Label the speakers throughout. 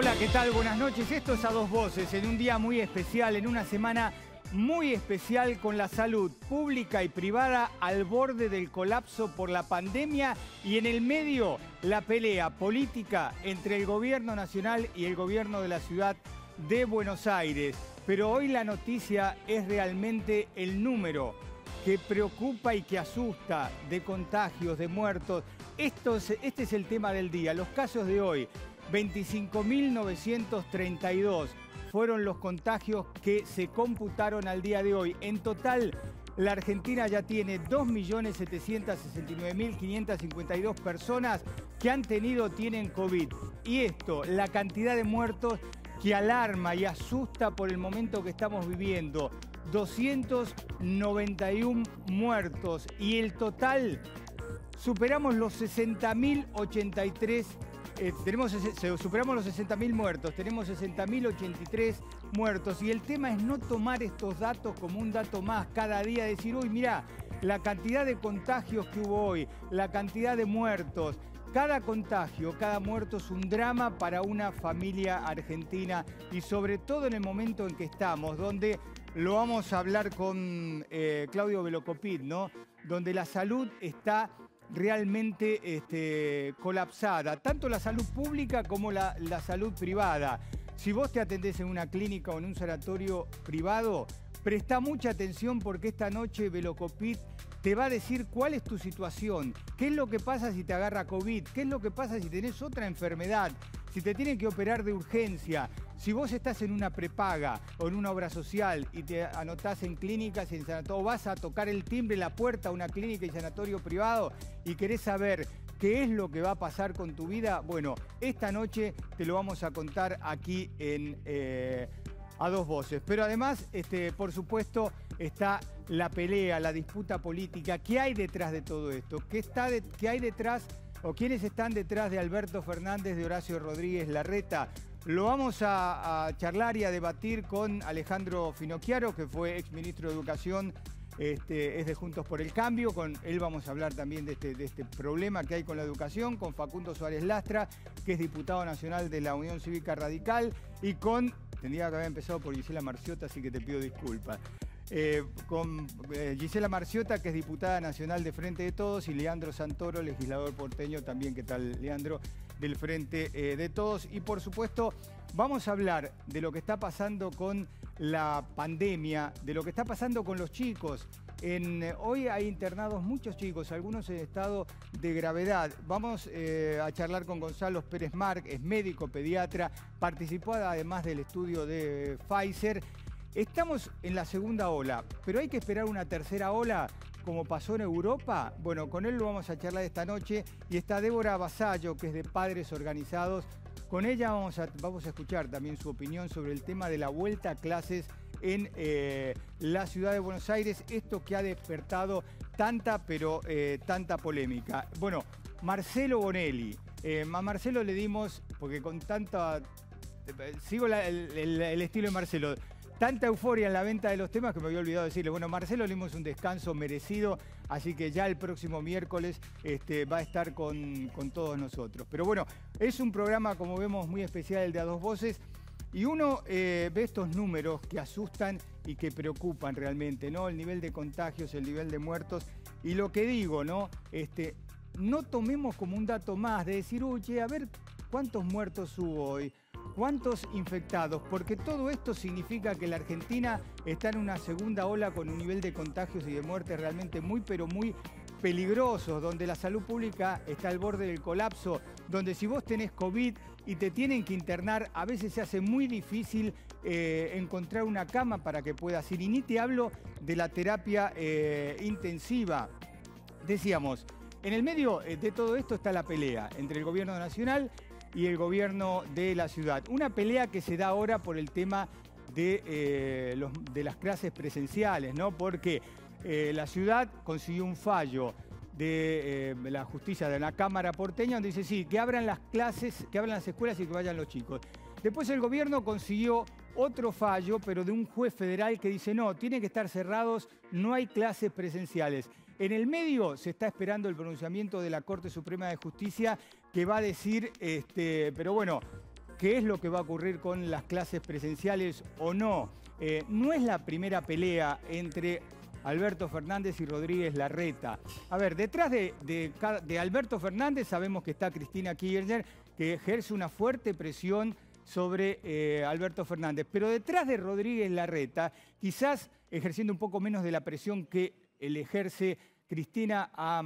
Speaker 1: Hola, ¿qué tal? Buenas noches. Esto es A Dos Voces, en un día muy especial, en una semana muy especial con la salud pública y privada al borde del colapso por la pandemia y en el medio la pelea política entre el gobierno nacional y el gobierno de la ciudad de Buenos Aires. Pero hoy la noticia es realmente el número que preocupa y que asusta de contagios, de muertos. Esto este es el tema del día, los casos de hoy. 25.932 fueron los contagios que se computaron al día de hoy. En total, la Argentina ya tiene 2.769.552 personas que han tenido, o tienen COVID. Y esto, la cantidad de muertos que alarma y asusta por el momento que estamos viviendo. 291 muertos y el total superamos los 60.083 eh, tenemos, superamos los 60.000 muertos, tenemos 60.083 muertos y el tema es no tomar estos datos como un dato más cada día, decir, uy, mira, la cantidad de contagios que hubo hoy, la cantidad de muertos, cada contagio, cada muerto es un drama para una familia argentina y sobre todo en el momento en que estamos, donde lo vamos a hablar con eh, Claudio Velocopit, ¿no? Donde la salud está realmente este, colapsada, tanto la salud pública como la, la salud privada. Si vos te atendés en una clínica o en un sanatorio privado, presta mucha atención porque esta noche Velocopit te va a decir cuál es tu situación, qué es lo que pasa si te agarra COVID, qué es lo que pasa si tenés otra enfermedad, si te tienen que operar de urgencia, si vos estás en una prepaga o en una obra social y te anotás en clínicas y en sanatorio, o vas a tocar el timbre, la puerta a una clínica y sanatorio privado y querés saber qué es lo que va a pasar con tu vida, bueno, esta noche te lo vamos a contar aquí en... Eh, a dos voces. Pero además, este, por supuesto, está la pelea, la disputa política. ¿Qué hay detrás de todo esto? ¿Qué, está qué hay detrás o quiénes están detrás de Alberto Fernández, de Horacio Rodríguez Larreta? Lo vamos a, a charlar y a debatir con Alejandro Finocchiaro, que fue exministro de Educación este, es de Juntos por el Cambio. Con él vamos a hablar también de este, de este problema que hay con la educación, con Facundo Suárez Lastra, que es diputado nacional de la Unión Cívica Radical, y con, tendría que haber empezado por Gisela Marciota, así que te pido disculpas. Eh, con eh, Gisela Marciota, que es diputada nacional de Frente de Todos, y Leandro Santoro, legislador porteño también, ¿qué tal Leandro? Del Frente eh, de Todos. Y por supuesto, vamos a hablar de lo que está pasando con la pandemia, de lo que está pasando con los chicos. Eh, hoy hay internados muchos chicos, algunos en estado de gravedad. Vamos eh, a charlar con Gonzalo Pérez Marc, es médico, pediatra, participó además del estudio de Pfizer. Estamos en la segunda ola, pero hay que esperar una tercera ola como pasó en Europa? Bueno, con él lo vamos a charlar esta noche y está Débora Basallo, que es de Padres Organizados, con ella vamos a, vamos a escuchar también su opinión sobre el tema de la vuelta a clases en eh, la ciudad de Buenos Aires, esto que ha despertado tanta, pero eh, tanta polémica. Bueno, Marcelo Bonelli. Eh, a Marcelo le dimos, porque con tanta... Sigo el estilo de Marcelo tanta euforia en la venta de los temas que me había olvidado decirle. Bueno, Marcelo le dimos un descanso merecido, así que ya el próximo miércoles este, va a estar con, todos nosotros. Pero bueno, es un programa, como vemos, muy especial el de A Dos Voces. Y uno eh, ve estos números que asustan y que preocupan realmente, ¿no? El nivel de contagios, el nivel de muertos. Y lo que digo, ¿no? Este, no tomemos como un dato más de decir, oye, a ver cuántos muertos hubo hoy cuántos infectados, porque todo esto significa que la Argentina está en una segunda ola con un nivel de contagios y de muertes realmente muy, pero muy peligrosos, donde la salud pública está al borde del colapso, donde si vos tenés COVID y te tienen que internar, a veces se hace muy difícil eh, encontrar una cama para que puedas ir. Y ni te hablo de la terapia eh, intensiva. Decíamos, en el medio eh, de todo esto está la pelea entre el gobierno nacional y el gobierno de la ciudad. Una pelea que se da ahora por el tema de, eh, de las clases presenciales, ¿no? Porque eh, la ciudad consiguió un fallo de eh, la justicia de la Cámara porteña donde dice, sí, que abran las clases, que abran las escuelas y que vayan los chicos. Después el gobierno consiguió otro fallo, pero de un juez federal que dice, no, tienen que estar cerrados, no hay clases presenciales. En el medio se está esperando el pronunciamiento de la Corte Suprema de Justicia que va a decir, este, pero bueno, qué es lo que va a ocurrir con las clases presenciales o no. Eh, no es la primera pelea entre Alberto Fernández y Rodríguez Larreta. A ver, detrás de, Alberto Fernández sabemos que está Cristina Kirchner, que ejerce una fuerte presión sobre eh, Alberto Fernández. Pero detrás de Rodríguez Larreta, quizás ejerciendo un poco menos de la presión que el ejerce Cristina a,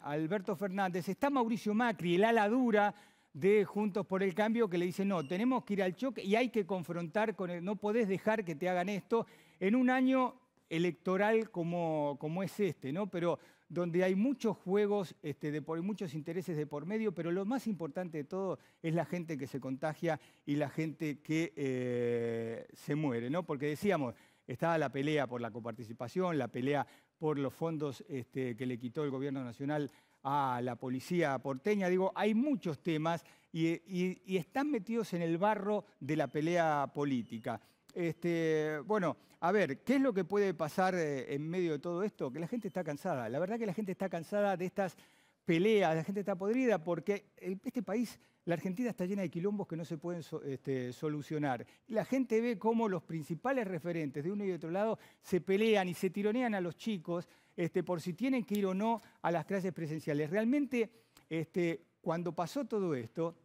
Speaker 1: Alberto Fernández, está Mauricio Macri, el ala dura de Juntos por el Cambio, que le dice, no, tenemos que ir al choque y hay que confrontar con él, no podés dejar que te hagan esto en un año electoral como, como es este, ¿no? Pero donde hay muchos juegos este, de por, muchos intereses de por medio, pero lo más importante de todo es la gente que se contagia y la gente que eh, se muere, ¿no? Porque decíamos, estaba la pelea por la coparticipación, la pelea por los fondos este, que le quitó el gobierno nacional a la policía porteña. Digo, hay muchos temas y, están metidos en el barro de la pelea política. Este, bueno, a ver, ¿qué es lo que puede pasar eh, en medio de todo esto? Que la gente está cansada. La verdad que la gente está cansada de estas peleas, la gente está podrida porque este país la Argentina está llena de quilombos que no se pueden este, solucionar. La gente ve cómo los principales referentes de uno y de otro lado se pelean y se tironean a los chicos este, por si tienen que ir o no a las clases presenciales. Realmente, este, cuando pasó todo esto,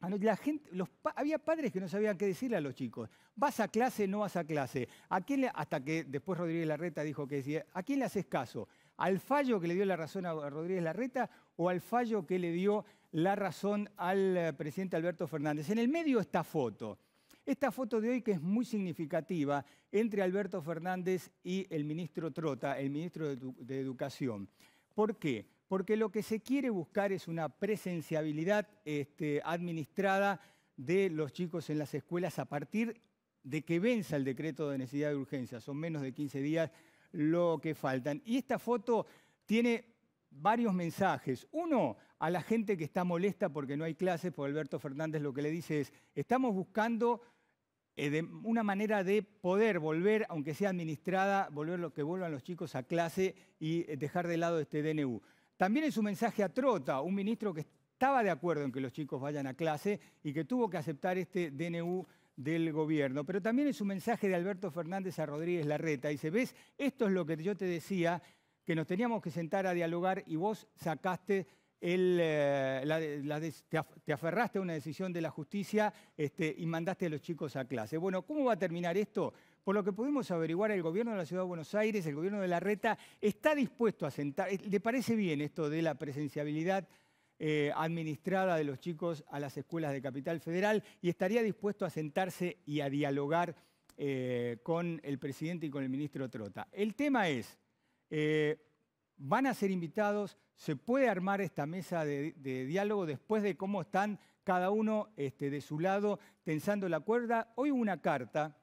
Speaker 1: la gente, había padres que no sabían qué decirle a los chicos. ¿Vas a clase, no vas a clase? ¿A hasta que después Rodríguez Larreta dijo que decía, ¿a quién le haces caso? ¿Al fallo que le dio la razón a Rodríguez Larreta o al fallo que le dio la razón al eh, presidente Alberto Fernández. En el medio esta foto. Esta foto de hoy que es muy significativa entre Alberto Fernández y el ministro Trota, el ministro de, Educación. ¿Por qué? Porque lo que se quiere buscar es una presenciabilidad este, administrada de los chicos en las escuelas a partir de que venza el decreto de necesidad de urgencia. Son menos de 15 días lo que faltan. Y esta foto tiene varios mensajes. Uno, a la gente que está molesta porque no hay clases, por Alberto Fernández lo que le dice es, estamos buscando eh, una manera de poder volver, aunque sea administrada, volver lo que vuelvan los chicos a clase y eh, dejar de lado este DNU. También en su mensaje a Trota, un ministro que estaba de acuerdo en que los chicos vayan a clase y que tuvo que aceptar este DNU del gobierno. Pero también es un mensaje de Alberto Fernández a Rodríguez Larreta. Dice, ves, esto es lo que yo te decía, que nos teníamos que sentar a dialogar y vos sacaste el, eh, te, aferraste a una decisión de la justicia este, y mandaste a los chicos a clase. Bueno, ¿cómo va a terminar esto? Por lo que pudimos averiguar, el gobierno de la Ciudad de Buenos Aires, el gobierno de la Reta, está dispuesto a sentar, eh, ¿le parece bien esto de la presenciabilidad eh, administrada de los chicos a las escuelas de Capital Federal y estaría dispuesto a sentarse y a dialogar con el presidente y con el ministro Trota? El tema es... Eh, van a ser invitados, se puede armar esta mesa de, diálogo después de cómo están cada uno este, de su lado tensando la cuerda. Hoy una carta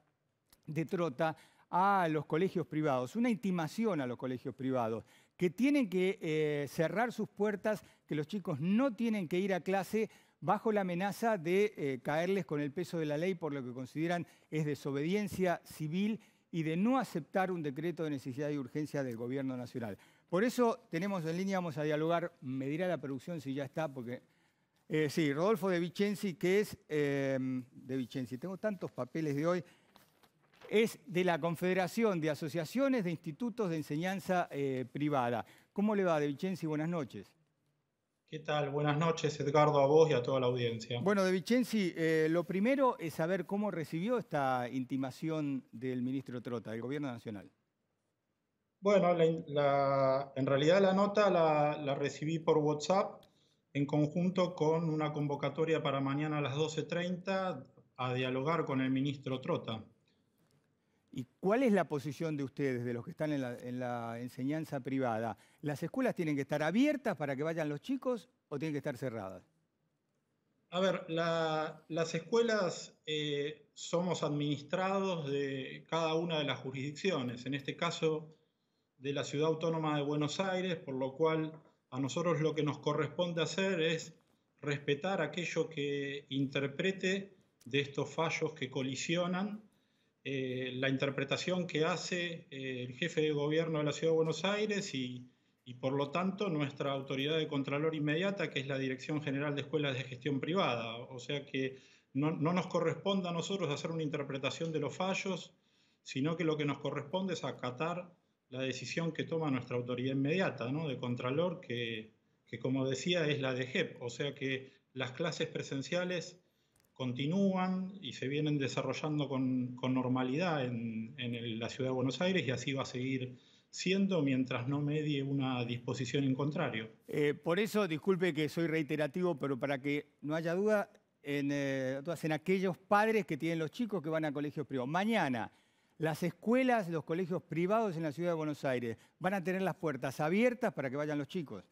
Speaker 1: de Trota a los colegios privados, una intimación a los colegios privados, que tienen que eh, cerrar sus puertas, que los chicos no tienen que ir a clase bajo la amenaza de eh, caerles con el peso de la ley por lo que consideran es desobediencia civil y de no aceptar un decreto de necesidad y urgencia del Gobierno Nacional. Por eso tenemos en línea, vamos a dialogar, me dirá la producción si ya está, porque... Eh, sí, Rodolfo de Vicenzi, que es... Em, de Vicenzi, tengo tantos papeles de hoy. Es de la Confederación de Asociaciones de Institutos de Enseñanza eh, Privada. ¿Cómo le va, de Vicenzi? Buenas noches.
Speaker 2: ¿Qué tal? Buenas noches, Edgardo, a vos y a toda la audiencia. Bueno,
Speaker 1: De Vicenzi, eh, lo primero es saber cómo recibió esta intimación del ministro Trota, del Gobierno Nacional.
Speaker 2: Bueno, en realidad la nota la, la, recibí por WhatsApp en conjunto con una convocatoria para mañana a las 12.30 a dialogar con el ministro Trota.
Speaker 1: ¿Y cuál es la posición de ustedes, de los que están en la, enseñanza privada? ¿Las escuelas tienen que estar abiertas para que vayan los chicos o tienen que estar cerradas?
Speaker 2: A ver, las escuelas eh, somos administrados de cada una de las jurisdicciones, en este caso de la Ciudad Autónoma de Buenos Aires, por lo cual a nosotros lo que nos corresponde hacer es respetar aquello que interprete de estos fallos que colisionan eh, la interpretación que hace eh, el jefe de gobierno de la Ciudad de Buenos Aires y, por lo tanto nuestra autoridad de Contralor inmediata, que es la Dirección General de Escuelas de Gestión Privada. O sea que no, nos corresponde a nosotros hacer una interpretación de los fallos, sino que lo que nos corresponde es acatar la decisión que toma nuestra autoridad inmediata ¿no? de Contralor, que, que como decía es la de GEP, o sea que las clases presenciales continúan y se vienen desarrollando con, normalidad en, la ciudad de Buenos Aires y así va a seguir siendo mientras no medie una disposición en contrario. Eh, por eso,
Speaker 1: disculpe que soy reiterativo, pero para que no haya duda, en, eh, en aquellos padres que tienen los chicos que van a colegios privados. Mañana, las escuelas, los colegios privados en la ciudad de Buenos Aires, ¿van a tener las puertas abiertas para que vayan los chicos?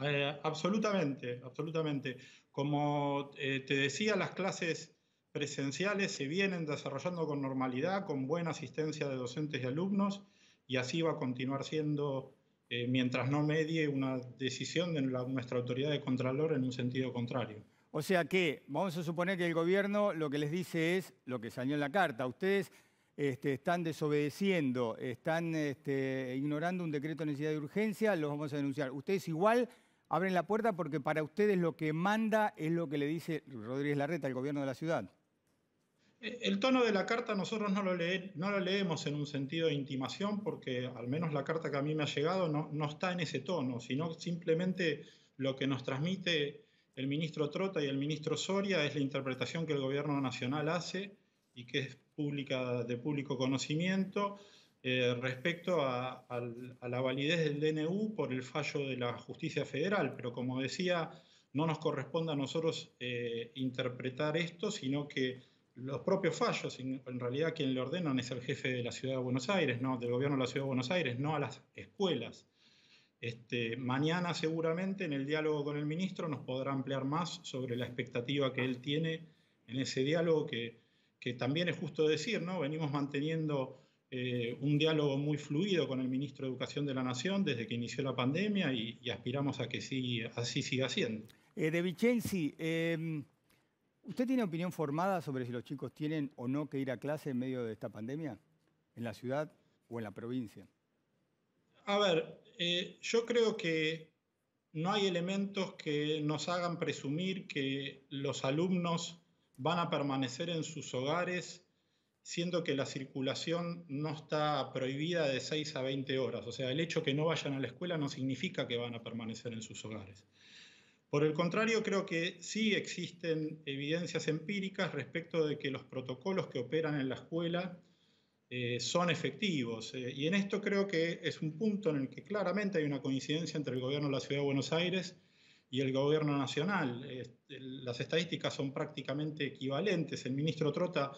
Speaker 2: Eh, absolutamente, absolutamente. Como eh, te decía, las clases presenciales se vienen desarrollando con normalidad, con buena asistencia de docentes y alumnos, y así va a continuar siendo, eh, mientras no medie una decisión de nuestra autoridad de Contralor en un sentido contrario. O sea que, vamos a suponer que el gobierno
Speaker 1: lo que les dice es lo que salió en la carta. Ustedes este, están desobedeciendo, están este, ignorando un decreto de necesidad de urgencia, los vamos a denunciar. Ustedes igual abren la puerta porque para ustedes lo que manda es lo que le dice Rodríguez Larreta, al gobierno de la ciudad.
Speaker 2: Eh, el tono de la carta nosotros no lo, no lo leemos en un sentido de intimación porque al menos la carta que a mí me ha llegado no, está en ese tono, sino simplemente lo que nos transmite el ministro Trota y el ministro Soria es la interpretación que el gobierno nacional hace y que es pública, de público conocimiento eh, respecto a, la validez del DNU por el fallo de la justicia federal, pero como decía, no nos corresponde a nosotros eh, interpretar esto, sino que los propios fallos, en, realidad quien le ordenan es el jefe de la Ciudad de Buenos Aires, no, del gobierno de la Ciudad de Buenos Aires, no a las escuelas. Este, mañana seguramente en el diálogo con el ministro nos podrá ampliar más sobre la expectativa que él tiene en ese diálogo que, que también es justo decir, ¿no? Venimos manteniendo eh, un diálogo muy fluido con el ministro de Educación de la Nación desde que inició la pandemia y, aspiramos a que así siga siendo. Eh, de Vicenzi, em, ¿usted tiene opinión
Speaker 1: formada sobre si los chicos tienen o no que ir a clase en medio de esta pandemia? ¿En la ciudad o
Speaker 2: en la provincia? A ver, eh, yo creo que no hay elementos que nos hagan presumir que los alumnos van a permanecer en sus hogares siendo que la circulación no está prohibida de 6 a 20 horas. O sea, el hecho que no vayan a la escuela no significa que van a permanecer en sus hogares. Por el contrario, creo que sí existen evidencias empíricas respecto de que los protocolos que operan en la escuela eh, son efectivos. Eh, y en esto creo que es un punto en el que claramente hay una coincidencia entre el gobierno de la Ciudad de Buenos Aires y el gobierno nacional. Este, las estadísticas son prácticamente equivalentes. El ministro Trota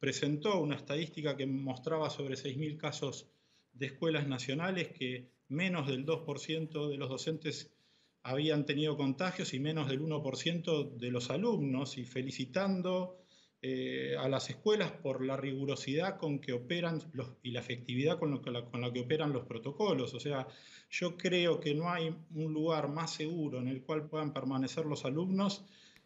Speaker 2: presentó una estadística que mostraba sobre 6.000 casos de escuelas nacionales que menos del 2% de los docentes habían tenido contagios y menos del 1% de los alumnos, y felicitando eh, a las escuelas por la rigurosidad con que operan y la efectividad con la que operan los protocolos. O sea, yo creo que no hay un lugar más seguro en el cual puedan permanecer los alumnos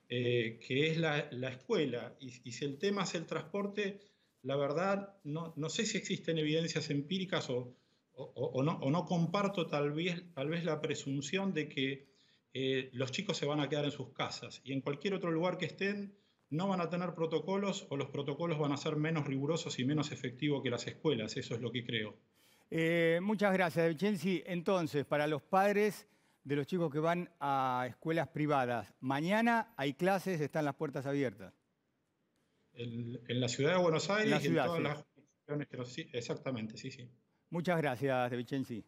Speaker 2: eh, que es la, escuela. Y, si el tema es el transporte, la verdad, no, no sé si existen evidencias empíricas o, o, no, no, comparto tal vez, tal vez la presunción de que eh, los chicos se van a quedar en sus casas y en cualquier otro lugar que estén no van a tener protocolos o los protocolos van a ser menos rigurosos y menos efectivos que las escuelas, eso es lo que creo. Eh, muchas gracias, Vincenzi. Entonces, para los padres de los chicos que van
Speaker 1: a escuelas privadas. Mañana hay clases, están las puertas abiertas.
Speaker 2: En, la ciudad de Buenos Aires y en todas las jurisdicciones Exactamente, sí, sí. Muchas
Speaker 1: gracias, De Vicenzi.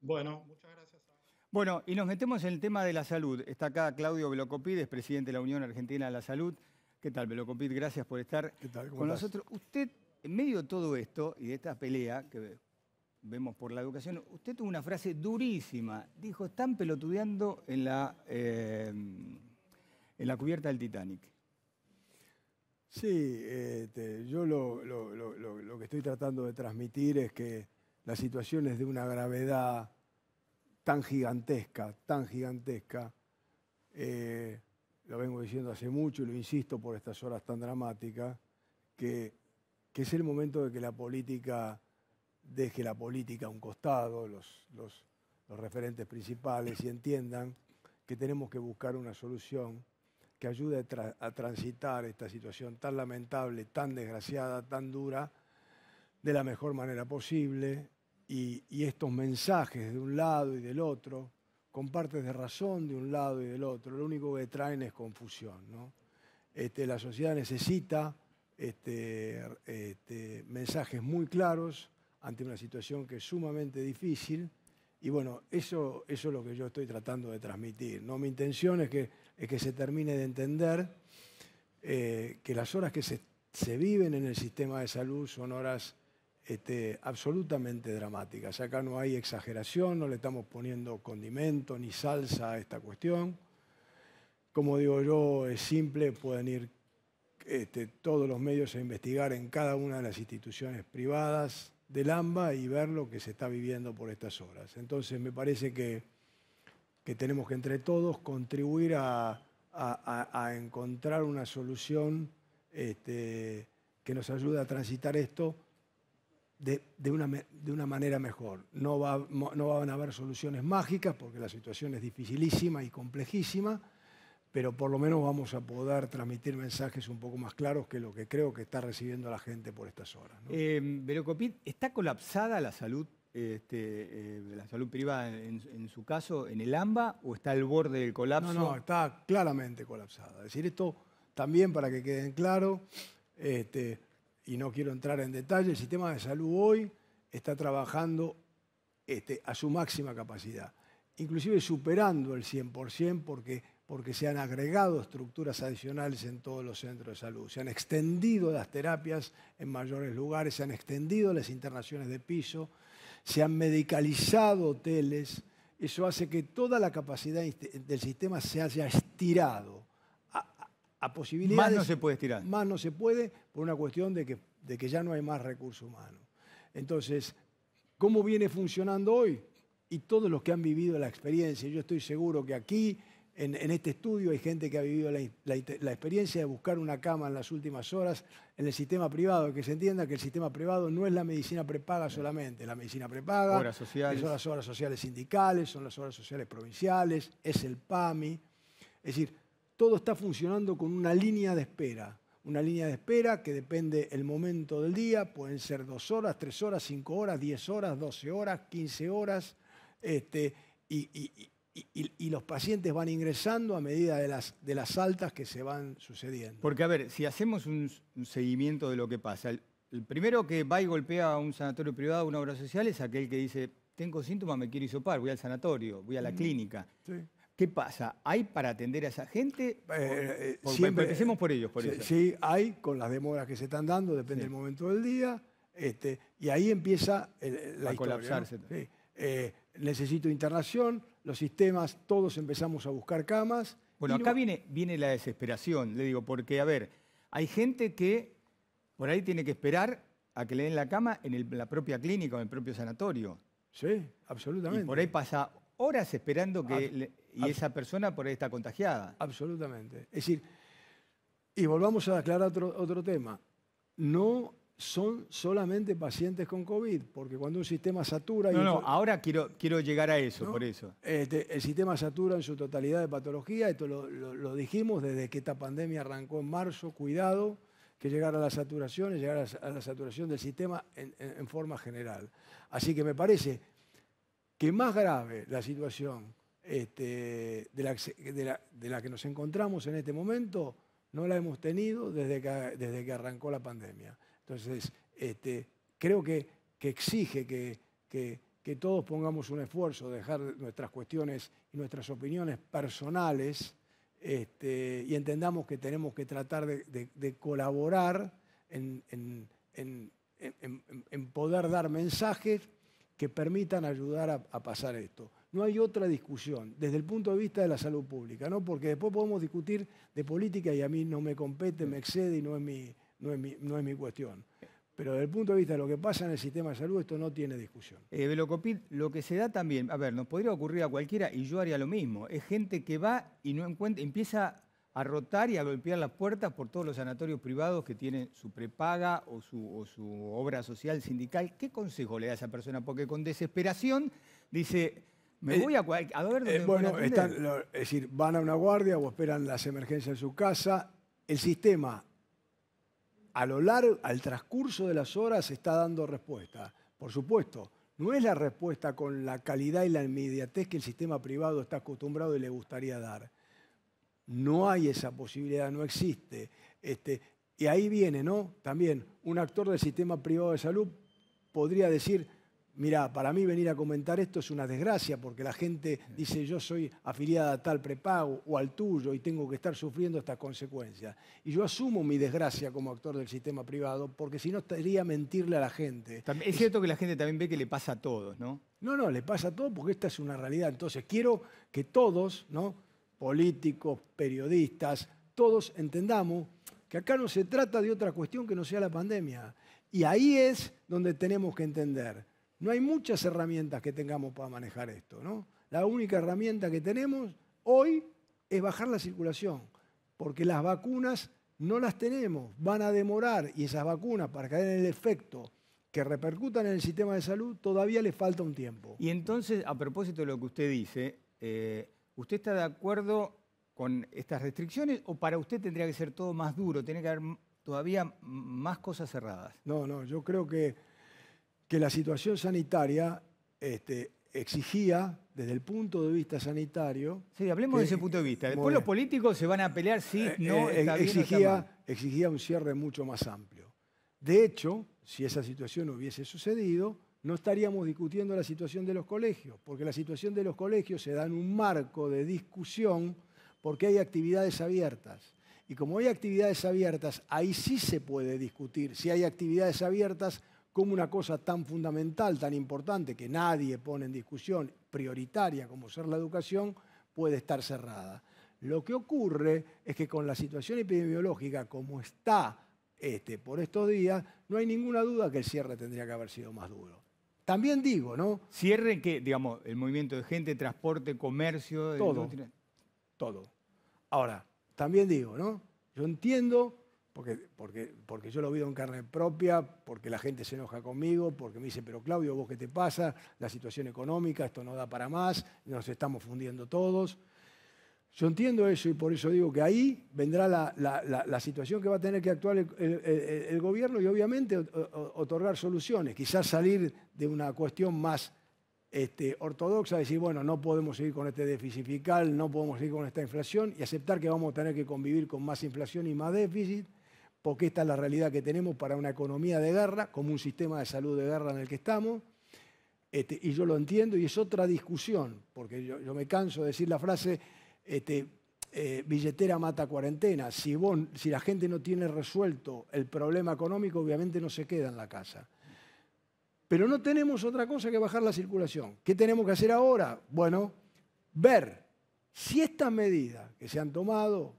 Speaker 2: Bueno, muchas gracias.
Speaker 1: Bueno, y nos metemos en el tema de la salud. Está acá Claudio es presidente de la Unión Argentina de la Salud. ¿Qué tal, Belocopid? Gracias por estar con nosotros. Usted, en medio de todo esto y de esta pelea, que vemos por la educación. Usted tuvo una frase durísima. Dijo, están pelotudeando en la, eh, en la cubierta del Titanic.
Speaker 3: Sí, este, yo lo, que estoy tratando de transmitir es que la situación es de una gravedad tan gigantesca, tan gigantesca. Eh, lo vengo diciendo hace mucho y lo insisto por estas horas tan dramáticas, que, que es el momento de que la política deje la política a un costado, los, referentes principales, y entiendan que tenemos que buscar una solución que ayude a, transitar esta situación tan lamentable, tan desgraciada, tan dura, de la mejor manera posible. Y, estos mensajes de un lado y del otro, con partes de razón de un lado y del otro, lo único que traen es confusión. ¿no? Este, la sociedad necesita este, este, mensajes muy claros ante una situación que es sumamente difícil. Y bueno, eso, eso es lo que yo estoy tratando de transmitir. ¿no? Mi intención es que, que se termine de entender eh, que las horas que se, viven en el sistema de salud son horas este, absolutamente dramáticas. Acá no hay exageración, no le estamos poniendo condimento ni salsa a esta cuestión. Como digo yo, es simple, pueden ir este, todos los medios a investigar en cada una de las instituciones privadas del AMBA y ver lo que se está viviendo por estas horas. Entonces me parece que, tenemos que entre todos contribuir a, encontrar una solución este, que nos ayude a transitar esto de, una, manera mejor. No, no van a haber soluciones mágicas porque la situación es dificilísima y complejísima pero por lo menos vamos a poder transmitir mensajes un poco más claros que lo que creo que está recibiendo la gente por estas horas.
Speaker 1: Pero, Eh, ¿está colapsada la salud, este, eh, la salud privada en, su caso en el AMBA o está al borde del colapso? No, no, está claramente colapsada. Es decir, esto
Speaker 3: también para que queden claros, este, y no quiero entrar en detalle, el sistema de salud hoy está trabajando este, a su máxima capacidad, inclusive superando el 100% porque porque se han agregado estructuras adicionales en todos los centros de salud, se han extendido las terapias en mayores lugares, se han extendido las internaciones de piso, se han medicalizado hoteles, eso hace que toda la capacidad del sistema se haya estirado
Speaker 1: a, posibilidades... Más no se puede estirar. Más
Speaker 3: no se puede por una cuestión de que, de que ya no hay más recurso humano. Entonces, ¿cómo viene funcionando hoy? Y todos los que han vivido la experiencia, yo estoy seguro que aquí en, este estudio hay gente que ha vivido la, experiencia de buscar una cama en las últimas horas en el sistema privado, que se entienda que el sistema privado no es la medicina prepaga solamente, la medicina prepaga son las horas sociales sindicales, son las horas sociales provinciales, es el PAMI, es decir, todo está funcionando con una línea de espera, una línea de espera que depende el momento del día, pueden ser dos horas, tres horas, cinco horas, diez horas, doce horas, quince horas, este, y y, los pacientes van ingresando a medida de las, altas que se van sucediendo.
Speaker 1: Porque, a ver, si hacemos un, seguimiento de lo que pasa, el, primero que va y golpea a un sanatorio privado, una obra social, es aquel que dice, tengo síntomas, me quiero isopar, voy al sanatorio, voy a la clínica. ¿Qué pasa? ¿Hay para atender a esa gente? Eh, eh, empecemos por ellos, por eso. Sí, hay,
Speaker 3: con las demoras que se están dando, depende del momento del día, este, y ahí empieza la colapsarse. Eh, necesito internación, los sistemas, todos empezamos a buscar camas. Bueno, acá viene,
Speaker 1: viene la desesperación, le digo, porque, a ver, hay gente que por ahí tiene que esperar a que le den la cama en, la propia clínica o en el propio sanatorio. Sí, absolutamente. Y por ahí pasa horas esperando que... y esa persona por ahí está contagiada. Absolutamente. Es decir, y volvamos a aclarar
Speaker 3: otro, otro tema. No son solamente pacientes con COVID, porque cuando un sistema satura... no, no,
Speaker 1: ahora quiero, llegar a eso, por eso.
Speaker 3: Este, el sistema satura en su totalidad de patología, esto lo, dijimos desde que esta pandemia arrancó en marzo, cuidado, que llegara a la saturación y llegar a, la saturación del sistema en, forma general. Así que me parece que más grave la situación este, de, la, que nos encontramos en este momento no la hemos tenido desde desde que arrancó la pandemia. Entonces, este, creo que, exige que, todos pongamos un esfuerzo, dejar nuestras cuestiones y nuestras opiniones personales este, y entendamos que tenemos que tratar de, colaborar en, poder dar mensajes que permitan ayudar a, pasar esto no hay otra discusión desde el punto de vista de la salud pública, ¿no? porque después podemos discutir de política y a mí no me compete, me excede y no es mi, no es mi, cuestión. Pero desde el punto de vista de lo que pasa en el sistema de salud, esto no tiene
Speaker 1: discusión. Eh, lo que se da también, a ver, nos podría ocurrir a cualquiera y yo haría lo mismo. Es gente que va y no encuentra, empieza a rotar y a golpear las puertas por todos los sanatorios privados que tienen su prepaga o su, su obra social sindical. ¿Qué consejo le da a esa persona? Porque con desesperación dice, me eh, voy a, ver eh, Bueno, es
Speaker 3: decir, van a una guardia o esperan las emergencias en su casa. El sistema a lo largo, al transcurso de las horas se está dando respuesta. Por supuesto, no es la respuesta con la calidad y la inmediatez que el sistema privado está acostumbrado y le gustaría dar. No hay esa posibilidad, no existe. Este, y ahí viene, ¿no? También un actor del sistema privado de salud podría decir, Mira, para mí venir a comentar esto es una desgracia porque la gente dice yo soy afiliada a tal prepago o al tuyo y tengo que estar sufriendo estas consecuencias. Y yo asumo mi desgracia como actor del sistema privado porque si no estaría mentirle a la gente. es
Speaker 1: cierto que la gente también ve que
Speaker 3: le pasa a todos, ¿no? No, no, le pasa a todos porque esta es una realidad. Entonces quiero que todos, ¿no? Políticos, periodistas, todos entendamos que acá no se trata de otra cuestión que no sea la pandemia. Y ahí es donde tenemos que entender no hay muchas herramientas que tengamos para manejar esto, ¿no? La única herramienta que tenemos hoy es bajar la circulación, porque las vacunas no las tenemos, van a demorar y esas vacunas para caer en el efecto que repercutan en el sistema de salud todavía le falta un tiempo.
Speaker 1: Y entonces, a propósito de lo que usted dice, eh, ¿usted está de acuerdo con estas restricciones o para usted tendría que ser todo más duro, tiene que haber todavía más cosas cerradas?
Speaker 3: No, no, yo creo que que la situación sanitaria este, exigía desde el punto de vista sanitario.
Speaker 1: Sí, hablemos de ese punto de vista. Después los políticos se van a pelear si eh, no eh, exigía,
Speaker 3: exigía un cierre mucho más amplio. De hecho, si esa situación hubiese sucedido, no estaríamos discutiendo la situación de los colegios, porque la situación de los colegios se da en un marco de discusión porque hay actividades abiertas. Y como hay actividades abiertas, ahí sí se puede discutir si hay actividades abiertas como una cosa tan fundamental, tan importante, que nadie pone en discusión, prioritaria como ser la educación, puede estar cerrada. Lo que ocurre es que con la situación epidemiológica como está este, por estos días, no hay ninguna duda que el cierre tendría que haber sido más duro.
Speaker 1: También digo, ¿no? Cierre que, digamos, el movimiento de gente, transporte, comercio... Todo, todo. Ahora, también digo, ¿no? Yo entiendo porque,
Speaker 3: porque, yo lo vivo en carne propia, porque la gente se enoja conmigo, porque me dice, pero Claudio, ¿vos qué te pasa? La situación económica, esto no da para más, nos estamos fundiendo todos. Yo entiendo eso y por eso digo que ahí vendrá la, situación que va a tener que actuar el, gobierno y obviamente otorgar soluciones, quizás salir de una cuestión más este, ortodoxa, decir, bueno, no podemos seguir con este déficit fiscal, no podemos seguir con esta inflación y aceptar que vamos a tener que convivir con más inflación y más déficit porque esta es la realidad que tenemos para una economía de guerra, como un sistema de salud de guerra en el que estamos. Este, y yo lo entiendo y es otra discusión, porque yo, me canso de decir la frase, este, eh, billetera mata cuarentena. si la gente no tiene resuelto el problema económico, obviamente no se queda en la casa. Pero no tenemos otra cosa que bajar la circulación. ¿Qué tenemos que hacer ahora? Bueno, ver si estas medidas que se han tomado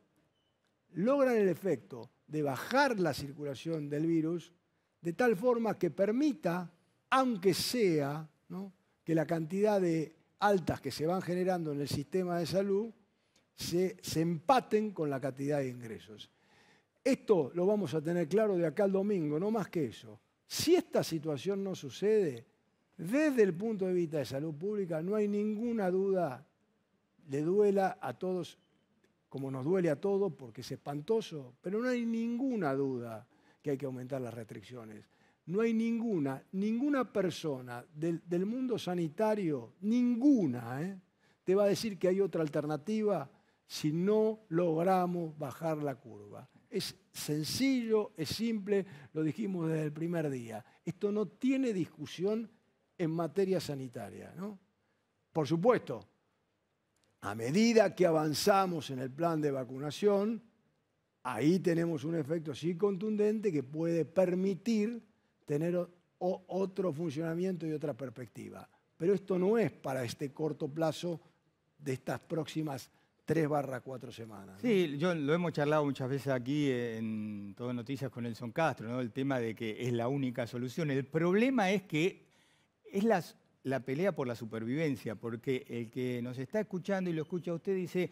Speaker 3: logran el efecto de bajar la circulación del virus, de tal forma que permita, aunque sea, que la cantidad de altas que se van generando en el sistema de salud se, se empaten con la cantidad de ingresos. Esto lo vamos a tener claro de acá al domingo, no más que eso. Si esta situación no sucede, desde el punto de vista de salud pública, no hay ninguna duda, le duela a todos como nos duele a todos porque es espantoso, pero no hay ninguna duda que hay que aumentar las restricciones. No hay ninguna, ninguna persona del, mundo sanitario, ninguna, ¿eh? te va a decir que hay otra alternativa si no logramos bajar la curva. Es sencillo, es simple, lo dijimos desde el primer día. Esto no tiene discusión en materia sanitaria. ¿no? Por supuesto, a medida que avanzamos en el plan de vacunación, ahí tenemos un efecto sí contundente que puede permitir tener otro funcionamiento y otra perspectiva. Pero esto no es para este corto plazo de estas próximas tres barra cuatro semanas.
Speaker 1: Sí, yo lo hemos charlado muchas veces aquí en Todo Noticias con Nelson Castro, ¿no? el tema de que es la única solución. El problema es que es las la pelea por la supervivencia, porque el que nos está escuchando y lo escucha usted dice,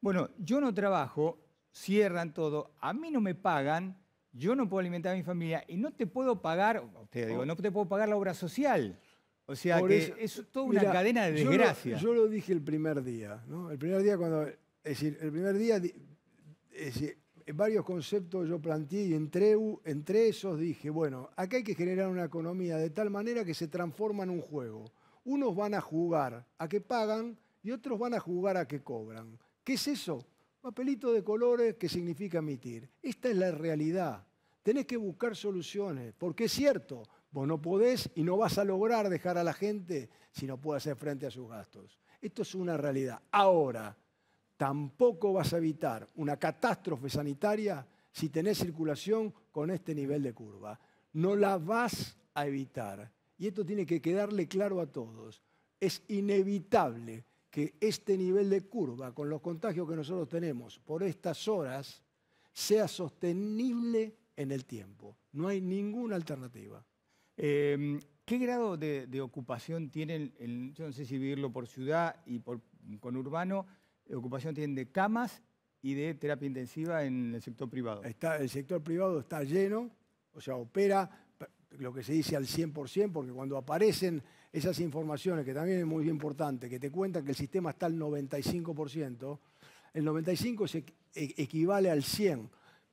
Speaker 1: bueno, yo no trabajo, cierran todo, a mí no me pagan, yo no puedo alimentar a mi familia y no te puedo pagar, usted digo, no te puedo pagar la obra social. O sea que es toda una cadena de desgracia.
Speaker 3: Yo lo, dije el primer día, ¿no? El primer día cuando, es decir, el primer día, es varios conceptos yo planteé y entre, esos dije, bueno, acá hay que generar una economía de tal manera que se transforma en un juego. Unos van a jugar a que pagan y otros van a jugar a que cobran. ¿Qué es eso? Papelito de colores que significa emitir. Esta es la realidad. Tenés que buscar soluciones, porque es cierto, vos no podés y no vas a lograr dejar a la gente si no puede hacer frente a sus gastos. Esto es una realidad. Ahora, Tampoco vas a evitar una catástrofe sanitaria si tenés circulación con este nivel de curva. No la vas a evitar. Y esto tiene que quedarle claro a todos. Es inevitable que este nivel de curva, con los contagios que nosotros tenemos por estas horas, sea sostenible
Speaker 1: en el tiempo. No hay ninguna alternativa. Em, ¿Qué grado de, ocupación tiene el, yo no sé si vivirlo por ciudad y con urbano ocupación tienen de camas y de terapia intensiva en el sector privado. Está, el sector privado
Speaker 3: está lleno, o sea, opera lo que se dice al 100%, porque cuando aparecen esas informaciones, que también es muy importante, que te cuentan que el sistema está al 95%, el 95% se e-, equivale al 100%,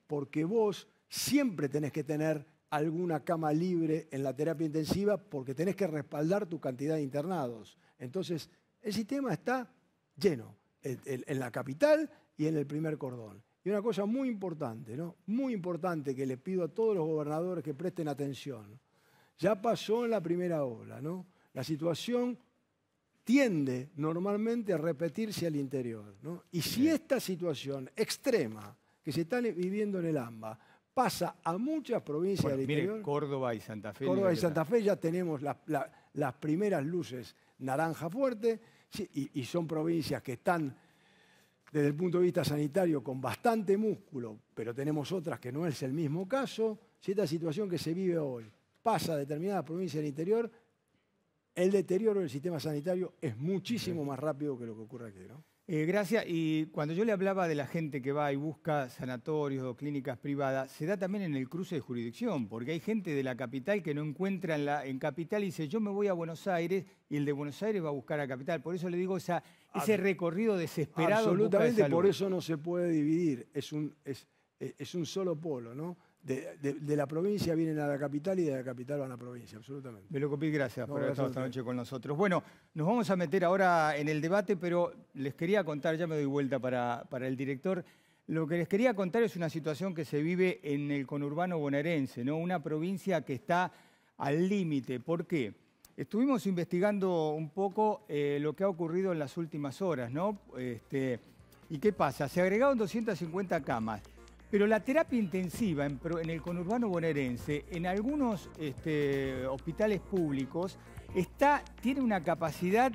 Speaker 3: porque vos siempre tenés que tener alguna cama libre en la terapia intensiva porque tenés que respaldar tu cantidad de internados. Entonces, el sistema está lleno en la capital y en el primer cordón. Y una cosa muy importante, ¿no? Muy importante que les pido a todos los gobernadores que presten atención. Ya pasó en la primera ola, ¿no? La situación tiende normalmente a repetirse al interior, ¿no? Y si esta situación extrema que se está viviendo en el AMBA pasa a muchas provincias del mire,
Speaker 1: Córdoba y Santa Fe. Córdoba y Santa
Speaker 3: Fe ya tenemos las primeras luces naranja fuerte y, son provincias que están desde el punto de vista sanitario con bastante músculo, pero tenemos otras que no es el mismo caso, si esta situación que se vive hoy pasa a determinada provincia del interior, el deterioro del sistema sanitario es muchísimo más rápido que lo que ocurre aquí. ¿no?
Speaker 1: Eh, gracias. Y cuando yo le hablaba de la gente que va y busca sanatorios o clínicas privadas, se da también en el cruce de jurisdicción, porque hay gente de la capital que no encuentra en, la, capital y dice, yo me voy a Buenos Aires y el de Buenos Aires va a buscar a capital. Por eso le digo esa, ese recorrido desesperado. Absolutamente, por eso
Speaker 3: no se puede dividir. Es un, es, es un solo polo, ¿no? de, la provincia vienen a la capital y de la capital van a la provincia, absolutamente.
Speaker 1: Me lo copí gracias por estar esta noche con nosotros. Bueno, nos vamos a meter ahora en el debate, pero les quería contar, ya me doy vuelta para, para el director, lo que les quería contar es una situación que se vive en el conurbano bonaerense, ¿no? una provincia que está al límite. ¿Por qué? Estuvimos investigando un poco eh, lo que ha ocurrido en las últimas horas, ¿no? Este, ¿Y qué pasa? Se agregaron 250 camas. Pero la terapia intensiva en, el conurbano bonaerense, en algunos este, hospitales públicos, tiene una capacidad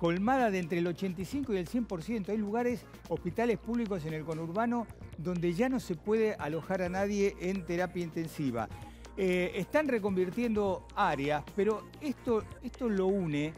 Speaker 1: colmada de entre el 85 y el 100%. Hay lugares, hospitales públicos en el conurbano, donde ya no se puede alojar a nadie en terapia intensiva. Eh, están reconvirtiendo áreas, pero esto, esto lo une,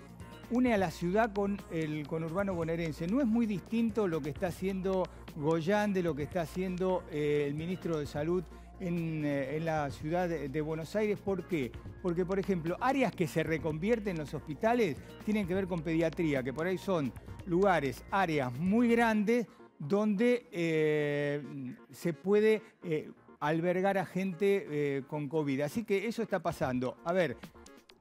Speaker 1: une a la ciudad con el conurbano bonaerense. No es muy distinto lo que está haciendo Goyán de lo que está haciendo eh, el ministro de Salud en, eh, la ciudad de Buenos Aires. ¿Por qué? Porque, por ejemplo, áreas que se reconvierten en los hospitales tienen que ver con pediatría, que por ahí son lugares, áreas muy grandes donde eh, se puede albergar a gente con COVID. Así que eso está pasando. A ver,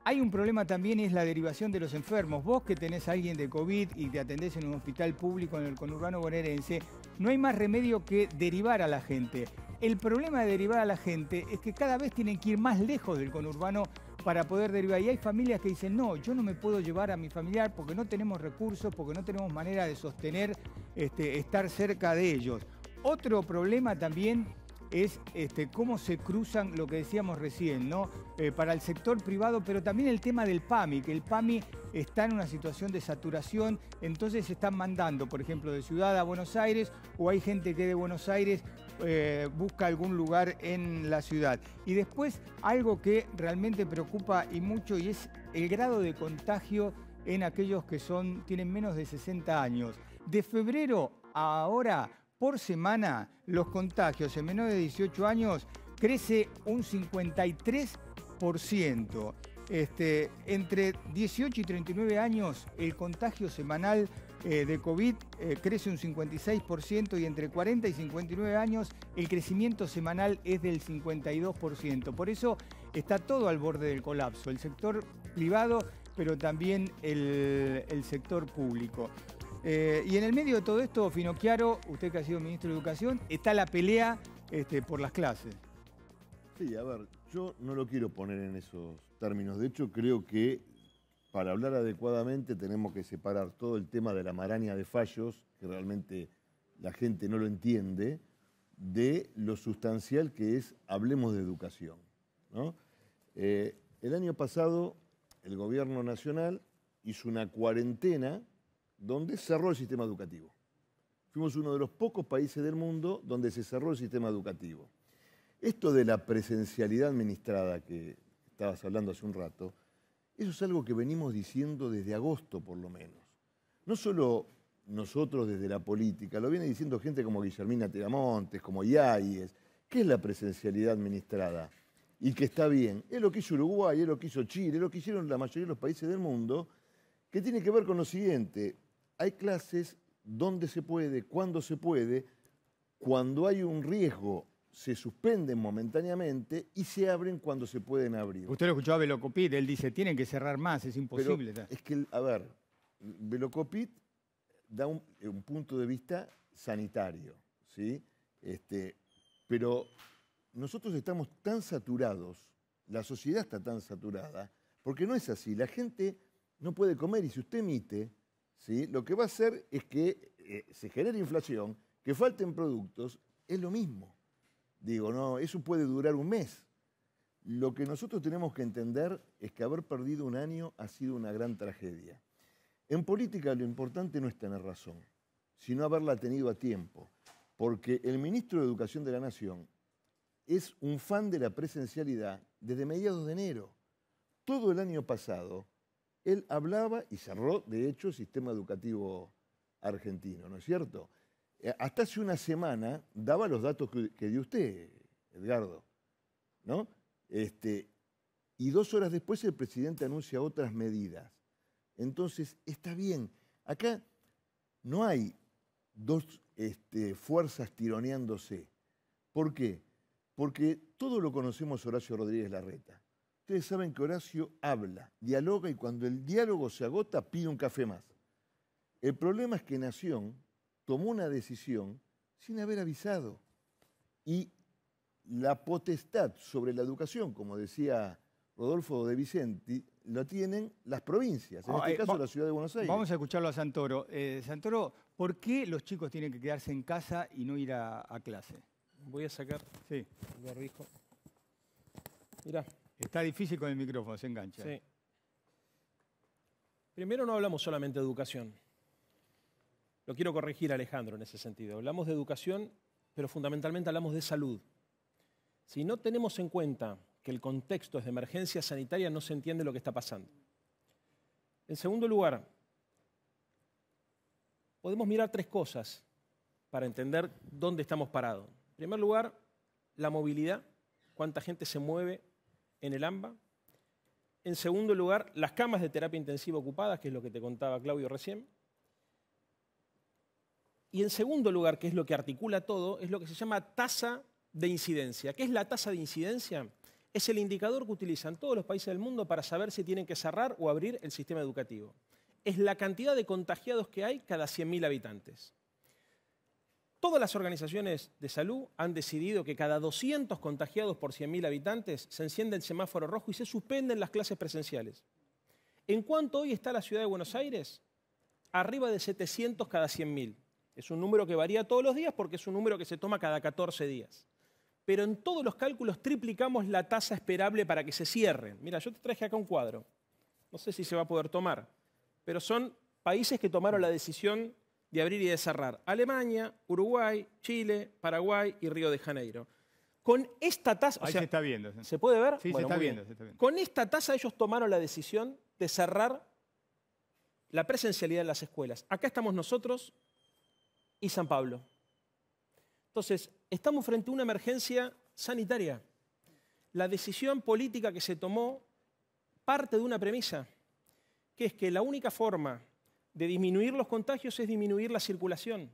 Speaker 1: hay un problema también es la derivación de los enfermos. Vos que tenés a alguien de COVID y te atendés en un hospital público en el conurbano bonaerense, no hay más remedio que derivar a la gente. El problema de derivar a la gente es que cada vez tienen que ir más lejos del conurbano para poder derivar. Y hay familias que dicen, no, yo no me puedo llevar a mi familiar porque no tenemos recursos, porque no tenemos manera de sostener, este, estar cerca de ellos. Otro problema también es este, cómo se cruzan lo que decíamos recién, ¿no? Eh, para el sector privado, pero también el tema del PAMI, que el PAMI está en una situación de saturación, entonces se están mandando, por ejemplo, de Ciudad a Buenos Aires, o hay gente que de Buenos Aires eh, busca algún lugar en la ciudad. Y después, algo que realmente preocupa y mucho, y es el grado de contagio en aquellos que son, tienen menos de 60 años. De febrero a ahora por semana los contagios en menores de 18 años crece un 53%. Este, entre 18 y 39 años el contagio semanal eh, de COVID eh, crece un 56% y entre 40 y 59 años el crecimiento semanal es del 52%. Por eso está todo al borde del colapso, el sector privado pero también el sector público. Eh, y en el medio de todo esto, Finocchiaro, usted que ha sido ministro de Educación, está la pelea este, por las clases.
Speaker 4: Sí, a ver, yo no lo quiero poner en esos términos. De hecho, creo que para hablar adecuadamente tenemos que separar todo el tema de la maraña de fallos, que realmente la gente no lo entiende, de lo sustancial que es hablemos de educación. Eh, el año pasado el gobierno nacional hizo una cuarentena donde cerró el sistema educativo. Fuimos uno de los pocos países del mundo donde se cerró el sistema educativo. Esto de la presencialidad administrada que estabas hablando hace un rato, eso es algo que venimos diciendo desde agosto por lo menos. No solo nosotros desde la política, lo viene diciendo gente como Guillermina Tiramontes, como Iaies, ¿Qué es la presencialidad administrada? Y que está bien. Es lo que hizo Uruguay, es lo que hizo Chile, es lo que hicieron la mayoría de los países del mundo, que tiene que ver con lo siguiente hay clases donde se puede, cuando se puede, cuando hay un riesgo se suspenden momentáneamente y se abren cuando se pueden abrir. Usted
Speaker 1: lo escuchó a Velocopit, él dice, tienen que cerrar más, es imposible.
Speaker 4: es que, a ver, Velocopit da eh, un, punto de vista sanitario, ¿sí? Este, pero nosotros estamos tan saturados, la sociedad está tan saturada, porque no es así, la gente no puede comer y si usted emite, lo que va a hacer es que eh, se genere inflación, que falten productos, es lo mismo. Digo, no, eso puede durar un mes. Lo que nosotros tenemos que entender es que haber perdido un año ha sido una gran tragedia. En política lo importante no es tener razón, sino haberla tenido a tiempo, porque el ministro de Educación de la Nación es un fan de la presencialidad desde mediados de enero. Todo el año pasado él hablaba y cerró, de hecho, el sistema educativo argentino, ¿no es cierto? Eh, hasta hace una semana daba los datos que, dio usted, Edgardo, ¿no? Este, y dos horas después el presidente anuncia otras medidas. Entonces, está bien. Acá no hay dos este, fuerzas tironeándose. ¿Por qué? Porque todo lo conocemos Horacio Rodríguez Larreta. Ustedes saben que Horacio habla, dialoga y cuando el diálogo se agota pide un café más. El problema es que Nación tomó una decisión sin haber avisado y la potestad sobre la educación, como decía Rodolfo de Vicenti, lo tienen las provincias,
Speaker 5: en oh, este eh, caso la
Speaker 1: ciudad de Buenos Aires. Vamos a escucharlo a Santoro. Eh, Santoro, ¿por qué los chicos tienen que quedarse en casa y no ir a, clase? Voy a sacar sí. el barbijo. Mirá, Está difícil con el micrófono, se engancha.
Speaker 5: Sí. Primero no hablamos solamente de educación. Lo quiero corregir, Alejandro, en ese sentido. Hablamos de educación, pero fundamentalmente hablamos de salud. Si no tenemos en cuenta que el contexto es de emergencia sanitaria, no se entiende lo que está pasando. En segundo lugar, podemos mirar tres cosas para entender dónde estamos parados. En primer lugar, la movilidad, cuánta gente se mueve en el AMBA. En segundo lugar, las camas de terapia intensiva ocupadas, que es lo que te contaba Claudio recién. Y en segundo lugar, que es lo que articula todo, es lo que se llama tasa de incidencia. ¿Qué es la tasa de incidencia? Es el indicador que utilizan todos los países del mundo para saber si tienen que cerrar o abrir el sistema educativo. Es la cantidad de contagiados que hay cada 100.000 habitantes. Todas las organizaciones de salud han decidido que cada 200 contagiados por 100.000 habitantes se enciende el semáforo rojo y se suspenden las clases presenciales. En cuanto hoy está la ciudad de Buenos Aires, arriba de 700 cada 100.000. Es un número que varía todos los días porque es un número que se toma cada 14 días. Pero en todos los cálculos triplicamos la tasa esperable para que se cierre. Mira, yo te traje acá un cuadro. No sé si se va a poder tomar, pero son países que tomaron la decisión de abrir y de cerrar Alemania, Uruguay, Chile, Paraguay y Río de Janeiro. Con esta tasa... Ahí se está viendo. ¿Se puede ver? Sí, se, está viendo, se, está viendo, Con esta tasa ellos tomaron la decisión de cerrar la presencialidad en las escuelas. Acá estamos nosotros y San Pablo. Entonces, estamos frente a una emergencia sanitaria. La decisión política que se tomó parte de una premisa, que es que la única forma de disminuir los contagios es disminuir la circulación.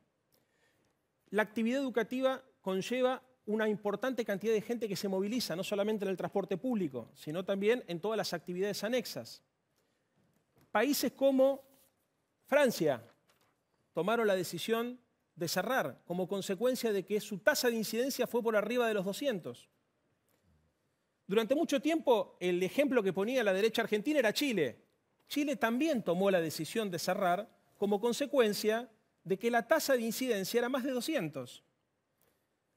Speaker 5: La actividad educativa conlleva una importante cantidad de gente que se moviliza, no solamente en el transporte público, sino también en todas las actividades anexas. Países como Francia tomaron la decisión de cerrar como consecuencia de que su tasa de incidencia fue por arriba de los 200. Durante mucho tiempo el ejemplo que ponía la derecha argentina era Chile. Chile también tomó la decisión de cerrar como consecuencia de que la tasa de incidencia era más de 200.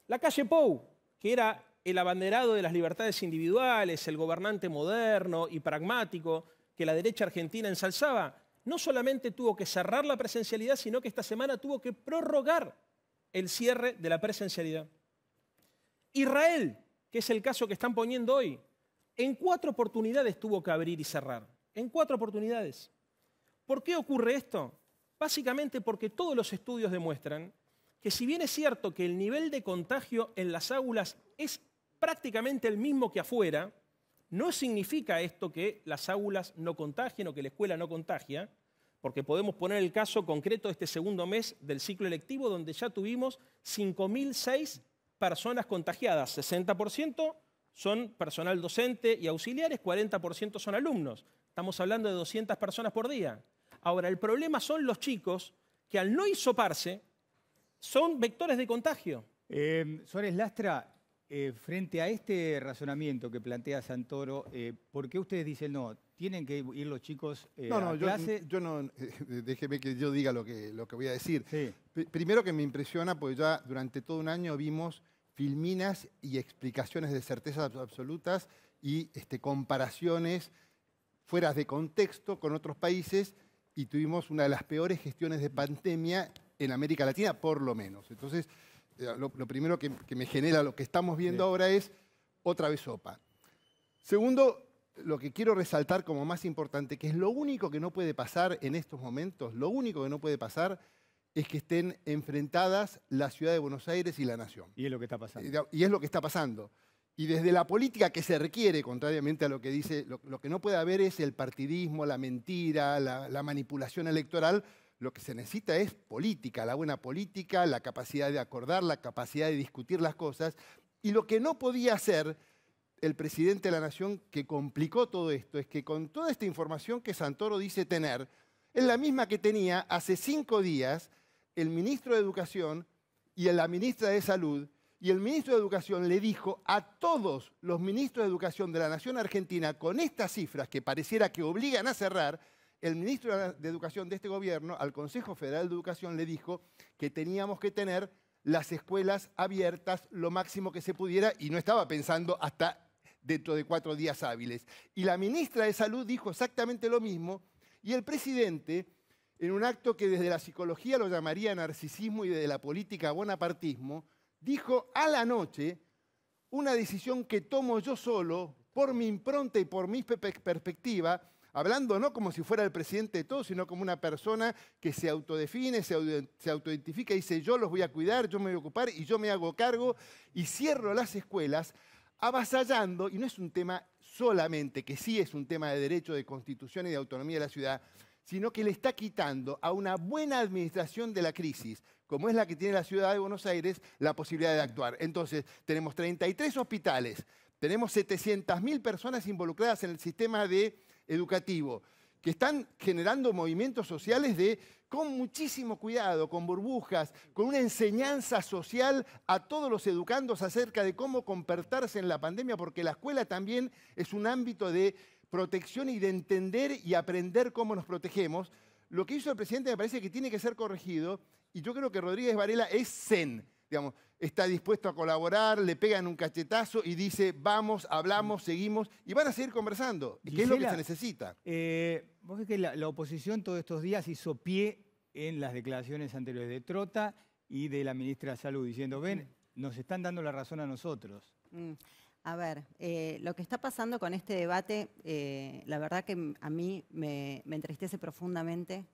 Speaker 5: La calle Pou, que era el abanderado de las libertades individuales, el gobernante moderno y pragmático que la derecha argentina ensalzaba, no solamente tuvo que cerrar la presencialidad, sino que esta semana tuvo que prorrogar el cierre de la presencialidad. Israel, que es el caso que están poniendo hoy, en cuatro oportunidades tuvo que abrir y cerrar en cuatro oportunidades. ¿Por qué ocurre esto? Básicamente porque todos los estudios demuestran que si bien es cierto que el nivel de contagio en las aulas es prácticamente el mismo que afuera, no significa esto que las aulas no contagien o que la escuela no contagia, porque podemos poner el caso concreto de este segundo mes del ciclo electivo, donde ya tuvimos 5.006 personas contagiadas, 60% son personal docente y auxiliares, 40% son alumnos. Estamos hablando de 200 personas por día. Ahora, el problema son los chicos que al no hisoparse
Speaker 1: son vectores de contagio. Em, Suárez Lastra, eh, frente a este razonamiento que plantea Santoro, eh, ¿por qué ustedes dicen no? ¿Tienen que ir los chicos eh, no, no, Yo,
Speaker 6: no, déjeme que yo diga lo que, lo que voy a decir. Primero que me impresiona, pues ya durante todo un año vimos filminas y explicaciones de certezas absolutas y este, comparaciones Fuera de contexto con otros países y tuvimos una de las peores gestiones de pandemia en América Latina, por lo menos. Entonces, eh, lo, primero que, me genera lo que estamos viendo ahora es otra vez sopa. Segundo, lo que quiero resaltar como más importante, que es lo único que no puede pasar en estos momentos, lo único que no puede pasar es que estén enfrentadas la ciudad de Buenos Aires y la nación. Y es lo que está pasando. Y es lo que está pasando. Y desde la política que se requiere, contrariamente a lo que dice, lo, que no puede haber es el partidismo, la mentira, la, la, manipulación electoral. Lo que se necesita es política, la buena política, la capacidad de acordar, la capacidad de discutir las cosas. Y lo que no podía hacer el presidente de la Nación, que complicó todo esto, es que con toda esta información que Santoro dice tener, es la misma que tenía hace cinco días el ministro de Educación y la ministra de Salud, y el ministro de Educación le dijo a todos los ministros de Educación de la Nación Argentina, con estas cifras que pareciera que obligan a cerrar, el ministro de Educación de este gobierno al Consejo Federal de Educación le dijo que teníamos que tener las escuelas abiertas lo máximo que se pudiera y no estaba pensando hasta dentro de cuatro días hábiles. Y la ministra de Salud dijo exactamente lo mismo y el presidente, en un acto que desde la psicología lo llamaría narcisismo y desde la política bonapartismo, dijo a la noche, una decisión que tomo yo solo, por mi impronta y por mi perspectiva, hablando no como si fuera el presidente de todos, sino como una persona que se autodefine, se, autoidentifica y dice yo los voy a cuidar, yo me voy a ocupar y yo me hago cargo y cierro las escuelas avasallando, y no es un tema solamente, que sí es un tema de derecho, de constitución y de autonomía de la ciudad, sino que le está quitando a una buena administración de la crisis, como es la que tiene la ciudad de Buenos Aires, la posibilidad de actuar. Entonces, tenemos 33 hospitales, tenemos 700.000 personas involucradas en el sistema educativo, que están generando movimientos sociales de con muchísimo cuidado, con burbujas, con una enseñanza social a todos los educandos acerca de cómo comportarse en la pandemia, porque la escuela también es un ámbito de protección y de entender y aprender cómo nos protegemos. Lo que hizo el presidente me parece que tiene que ser corregido y yo creo que Rodríguez Varela es zen, digamos, está dispuesto a colaborar, le pegan un cachetazo y dice, vamos, hablamos, seguimos, y van a seguir conversando, que es lo que se necesita.
Speaker 1: Eh, vos ves que la, oposición todos estos días hizo pie en las declaraciones anteriores de Trota y de la ministra de Salud, diciendo, ven, nos están dando la razón a nosotros.
Speaker 7: Mm, a ver, eh, lo que está pasando con este debate, eh, la verdad que a mí me entristece profundamente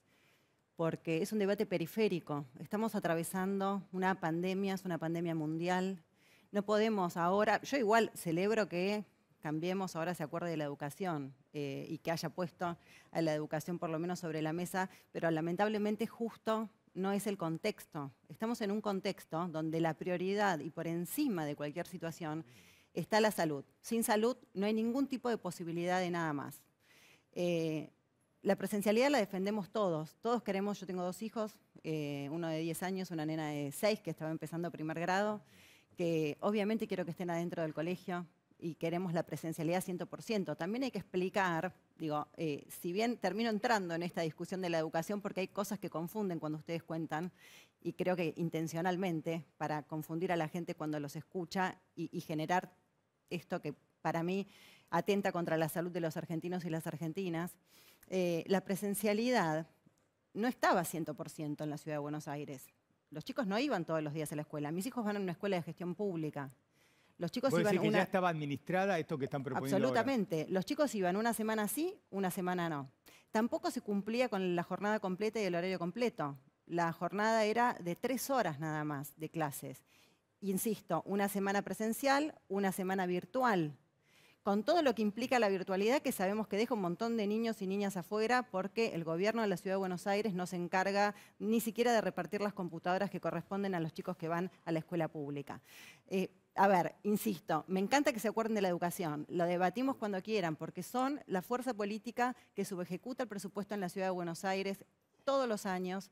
Speaker 7: porque es un debate periférico. Estamos atravesando una pandemia, es una pandemia mundial. No podemos ahora, yo igual celebro que cambiemos ahora se acuerde de la educación eh, y que haya puesto a la educación por lo menos sobre la mesa, pero lamentablemente justo no es el contexto. Estamos en un contexto donde la prioridad y por encima de cualquier situación está la salud. Sin salud no hay ningún tipo de posibilidad de nada más. Eh, la presencialidad la defendemos todos. Todos queremos, yo tengo dos hijos, eh, uno de 10 años, una nena de 6 que estaba empezando primer grado, que obviamente quiero que estén adentro del colegio y queremos la presencialidad 100%. También hay que explicar, digo, eh, si bien termino entrando en esta discusión de la educación porque hay cosas que confunden cuando ustedes cuentan y creo que intencionalmente para confundir a la gente cuando los escucha y, y generar esto que para mí atenta contra la salud de los argentinos y las argentinas. Eh, la presencialidad no estaba 100% en la ciudad de Buenos Aires. Los chicos no iban todos los días a la escuela. Mis hijos van a una escuela de gestión pública. Los chicos iban ya
Speaker 1: estaba administrada esto que están proponiendo Absolutamente.
Speaker 7: Los chicos iban una semana sí, una semana no. Tampoco se cumplía con la jornada completa y el horario completo. La jornada era de tres horas nada más de clases. Insisto, una semana presencial, una semana virtual con todo lo que implica la virtualidad, que sabemos que deja un montón de niños y niñas afuera porque el gobierno de la Ciudad de Buenos Aires no se encarga ni siquiera de repartir las computadoras que corresponden a los chicos que van a la escuela pública. Eh, a ver, insisto, me encanta que se acuerden de la educación. Lo debatimos cuando quieran, porque son la fuerza política que subejecuta el presupuesto en la Ciudad de Buenos Aires todos los años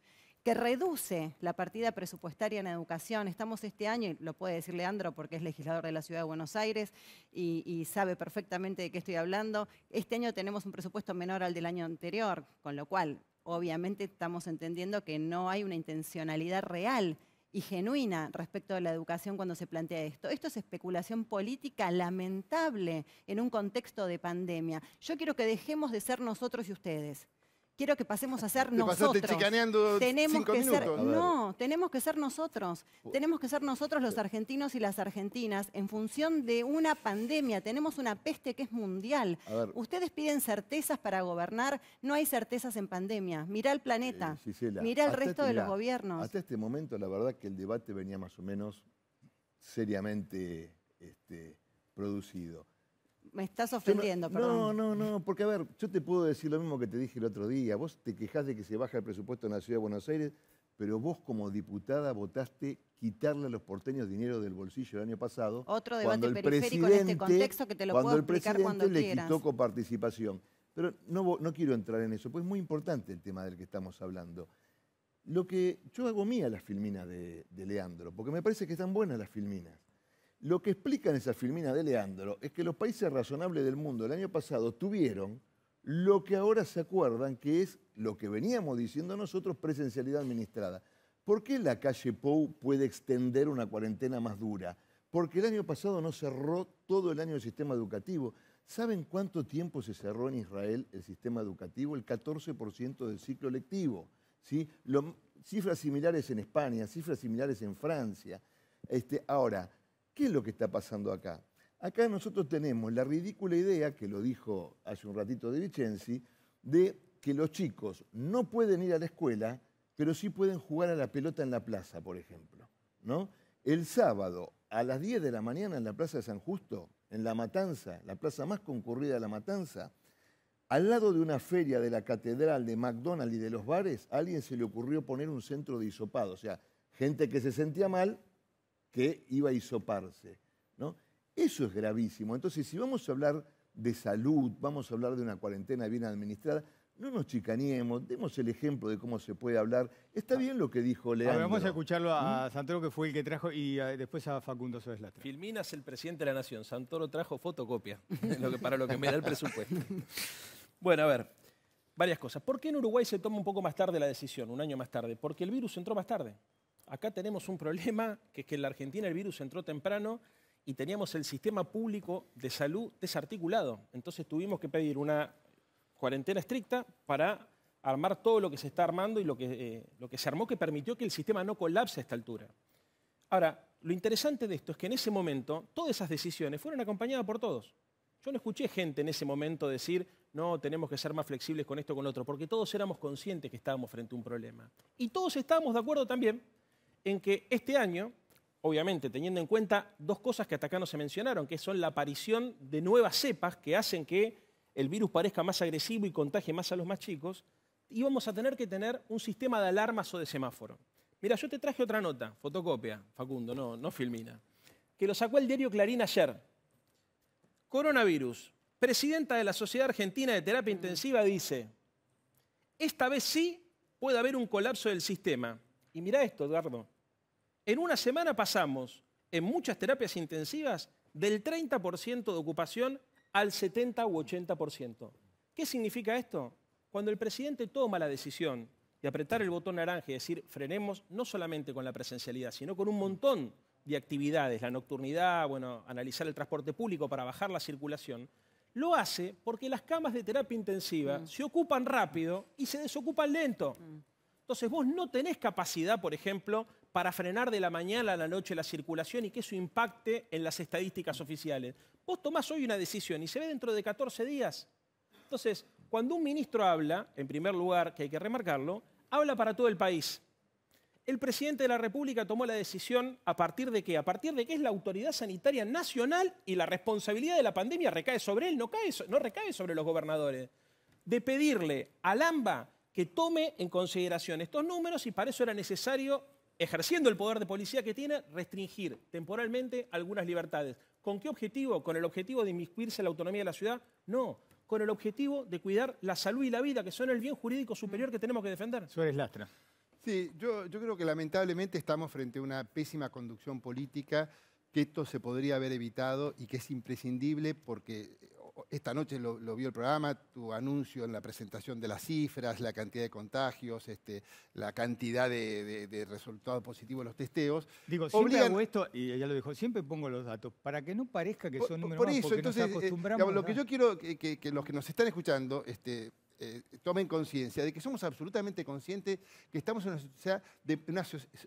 Speaker 7: se reduce la partida presupuestaria en educación. Estamos este año, y lo puede decir Leandro porque es legislador de la Ciudad de Buenos Aires y, y, sabe perfectamente de qué estoy hablando, este año tenemos un presupuesto menor al del año anterior, con lo cual obviamente estamos entendiendo que no hay una intencionalidad real y genuina respecto a la educación cuando se plantea esto. Esto es especulación política lamentable en un contexto de pandemia. Yo quiero que dejemos de ser nosotros y ustedes quiero que pasemos a ser nosotros. tenemos que ser, no, tenemos que ser nosotros. Tenemos que ser nosotros los argentinos y las argentinas en función de una pandemia. Tenemos una peste que es mundial. Ustedes piden certezas para gobernar, no hay certezas en pandemia. Mira el planeta, eh, Mira el resto este de los gobiernos.
Speaker 4: Hasta este momento la verdad que el debate venía más o menos seriamente este, producido.
Speaker 7: Me estás ofendiendo, no, perdón. No,
Speaker 4: no, no, porque a ver, yo te puedo decir lo mismo que te dije el otro día. Vos te quejás de que se baja el presupuesto en la Ciudad de Buenos Aires, pero vos como diputada votaste quitarle a los porteños dinero del bolsillo el año pasado. Otro debate periférico en este contexto que te lo puedo explicar el presidente le quitó coparticipación. Pero no, no quiero entrar en eso, pues es muy importante el tema del que estamos hablando. Lo que yo hago mía las filminas de Leandro, porque me parece que están buenas las filminas. Lo que explican esa filminas de Leandro es que los países razonables del mundo el año pasado tuvieron lo que ahora se acuerdan que es lo que veníamos diciendo nosotros, presencialidad administrada. ¿Por qué la calle Pou puede extender una cuarentena más dura? Porque el año pasado no cerró todo el año el sistema educativo. ¿Saben cuánto tiempo se cerró en Israel el sistema educativo? El 14% del ciclo lectivo. ¿sí? cifras similares en España, cifras similares en Francia. Este, ahora, ¿Qué es lo que está pasando acá? Acá nosotros tenemos la ridícula idea, que lo dijo hace un ratito de Vicenzi, de que los chicos no pueden ir a la escuela, pero sí pueden jugar a la pelota en la plaza, por ejemplo. ¿no? El sábado a las 10 de la mañana en la Plaza de San Justo, en La Matanza, la plaza más concurrida de La Matanza, al lado de una feria de la catedral, de McDonald's y de los bares, a alguien se le ocurrió poner un centro de hisopado. O sea, gente que se sentía mal que iba a hisoparse. ¿no? Eso es gravísimo. Entonces, si vamos a hablar de salud, vamos a hablar de una cuarentena bien administrada, no nos chicaniemos, demos el ejemplo de cómo se puede hablar. Está bien lo que dijo Leandro. vamos a
Speaker 1: escucharlo a, ¿Mm? Santoro, que fue el que trajo, y eh, después a Facundo Latra. Filminas
Speaker 5: el presidente de la Nación. Santoro trajo fotocopia, para lo que me da el presupuesto. bueno, a ver, varias cosas. ¿Por qué en Uruguay se toma un poco más tarde la decisión, un año más tarde? Porque el virus entró más tarde acá tenemos un problema, que es que en la Argentina el virus entró temprano y teníamos el sistema público de salud desarticulado. Entonces tuvimos que pedir una cuarentena estricta para armar todo lo que se está armando y lo que, eh, lo que se armó que permitió que el sistema no colapse a esta altura. Ahora, lo interesante de esto es que en ese momento todas esas decisiones fueron acompañadas por todos. Yo no escuché gente en ese momento decir, no, tenemos que ser más flexibles con esto o con otro, porque todos éramos conscientes que estábamos frente a un problema. Y todos estábamos de acuerdo también en que este año, obviamente teniendo en cuenta dos cosas que hasta acá no se mencionaron, que son la aparición de nuevas cepas que hacen que el virus parezca más agresivo y contagie más a los más chicos, íbamos a tener que tener un sistema de alarmas o de semáforo. Mira, yo te traje otra nota, fotocopia, Facundo, no, no filmina, que lo sacó el diario Clarín ayer. Coronavirus. Presidenta de la Sociedad Argentina de Terapia Intensiva dice, esta vez sí puede haber un colapso del sistema. Y mira esto, Eduardo. En una semana pasamos en muchas terapias intensivas del 30% de ocupación al 70 u 80%. ¿Qué significa esto? Cuando el presidente toma la decisión de apretar el botón naranja y decir frenemos no solamente con la presencialidad, sino con un montón de actividades, la nocturnidad, bueno, analizar el transporte público para bajar la circulación, lo hace porque las camas de terapia intensiva mm. se ocupan rápido y se desocupan lento. Mm. Entonces vos no tenés capacidad, por ejemplo, para frenar de la mañana a la noche la circulación y que eso impacte en las estadísticas oficiales. Vos tomás hoy una decisión y se ve dentro de 14 días. Entonces, cuando un ministro habla, en primer lugar, que hay que remarcarlo, habla para todo el país. El presidente de la República tomó la decisión a partir de qué? A partir de que es la autoridad sanitaria nacional y la responsabilidad de la pandemia recae sobre él, no, no recae sobre los gobernadores. De pedirle al AMBA que tome en consideración estos números y para eso era necesario, ejerciendo el poder de policía que tiene, restringir temporalmente algunas libertades. ¿Con qué objetivo? ¿Con el objetivo de inmiscuirse en la autonomía de la ciudad? No, con el objetivo de cuidar la salud y la vida, que son el bien jurídico superior que tenemos que defender. Suárez Lastra. Sí, yo, yo creo que lamentablemente estamos frente a una
Speaker 6: pésima conducción política, que esto se podría haber evitado y que es imprescindible porque esta noche lo, vio el programa, tu anuncio en la presentación de las cifras, la cantidad de contagios, este, la cantidad de, resultados positivos de los testeos. Digo, siempre hago esto, y ya lo dijo, siempre pongo los datos, para que no parezca que son números Por eso, más, entonces, eh, lo que yo quiero que, los que nos están escuchando este, eh, tomen conciencia de que somos absolutamente conscientes que estamos en una, de,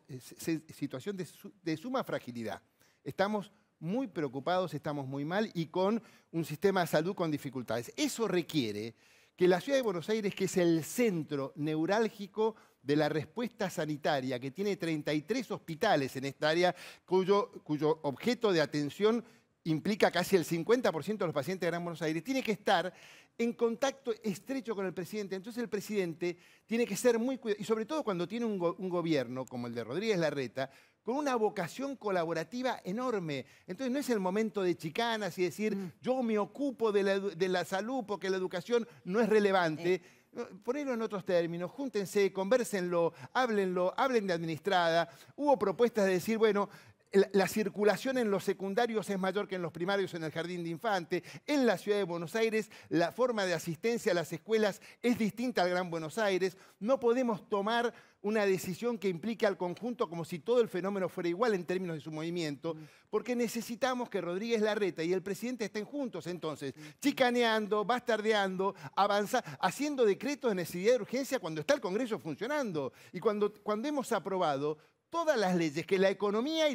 Speaker 6: eh, situación de, de suma fragilidad. Estamos muy preocupados, estamos muy mal y con un sistema de salud con dificultades. Eso requiere que la ciudad de Buenos Aires, que es el centro neurálgico de la respuesta sanitaria, que tiene 33 hospitales en esta área, cuyo, objeto de atención implica casi el 50% de los pacientes de Gran Buenos Aires, tiene que estar en contacto estrecho con el presidente. Entonces el presidente tiene que ser muy cuidado. y sobre todo cuando tiene un gobierno como el de Rodríguez Larreta, con una vocación colaborativa enorme. Entonces no es el momento de chicanas y decir, mm. yo me ocupo de la, de la, salud porque la educación no es relevante. Eh. Ponerlo en otros términos, júntense, conversenlo, háblenlo, hablen de administrada. Hubo propuestas de decir, bueno, la circulación en los secundarios es mayor que en los primarios en el jardín de infante. En la ciudad de Buenos Aires la forma de asistencia a las escuelas es distinta al Gran Buenos Aires. No podemos tomar una decisión que implique al conjunto como si todo el fenómeno fuera igual en términos de su movimiento, mm. porque necesitamos que Rodríguez Larreta y el presidente estén juntos entonces, mm. chicaneando, bastardeando, avanzando, haciendo decretos de necesidad de urgencia cuando está el Congreso funcionando. Y cuando, cuando hemos aprobado todas las leyes que la economía y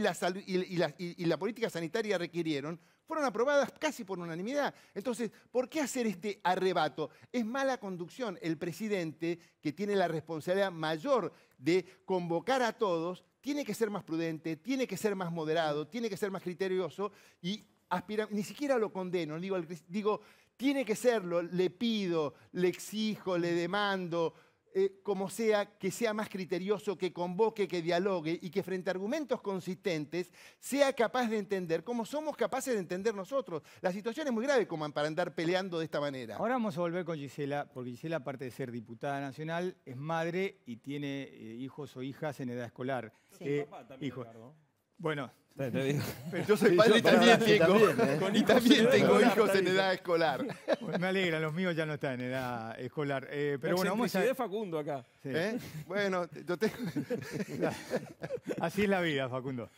Speaker 6: la, política sanitaria requirieron fueron aprobadas casi por unanimidad. Entonces, ¿por qué hacer este arrebato? Es mala conducción. El presidente, que tiene la responsabilidad mayor de convocar a todos, tiene que ser más prudente, tiene que ser más moderado, tiene que ser más criterioso y aspira, ni siquiera lo condeno, digo, digo, tiene que serlo, le pido, le exijo, le demando, eh, como sea, que sea más criterioso, que convoque, que dialogue y que frente a argumentos consistentes sea capaz de entender como somos capaces de entender nosotros. La situación es muy grave como para andar peleando de esta manera. Ahora
Speaker 1: vamos a volver con Gisela, porque Gisela, aparte de ser diputada nacional, es madre y tiene eh, hijos o hijas en edad escolar. Sí. Eh, papá también, bueno. Yo soy padre también, tengo, ¿eh? tengo hijos en edad escolar. me alegra, los míos ya no están en edad escolar. Eh, pero bueno, vamos a...
Speaker 6: Facundo acá. ¿Eh? Bueno, yo tengo...
Speaker 1: Así es la vida, Facundo.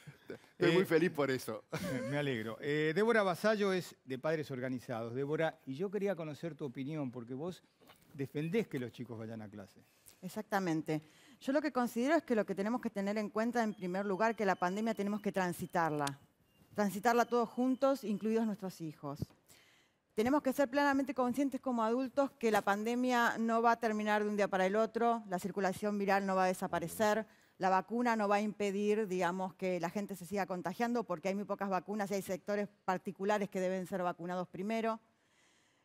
Speaker 1: Estoy muy feliz por eso. Me alegro. Débora Basallo es de Padres Organizados. Débora, y yo quería conocer tu opinión, porque vos defendés que los chicos vayan a clase.
Speaker 8: Exactamente. Yo lo que considero es que lo que tenemos que tener en cuenta, en primer lugar, que la pandemia tenemos que transitarla. Transitarla todos juntos, incluidos nuestros hijos. Tenemos que ser plenamente conscientes como adultos que la pandemia no va a terminar de un día para el otro, la circulación viral no va a desaparecer, la vacuna no va a impedir, digamos, que la gente se siga contagiando porque hay muy pocas vacunas y hay sectores particulares que deben ser vacunados primero.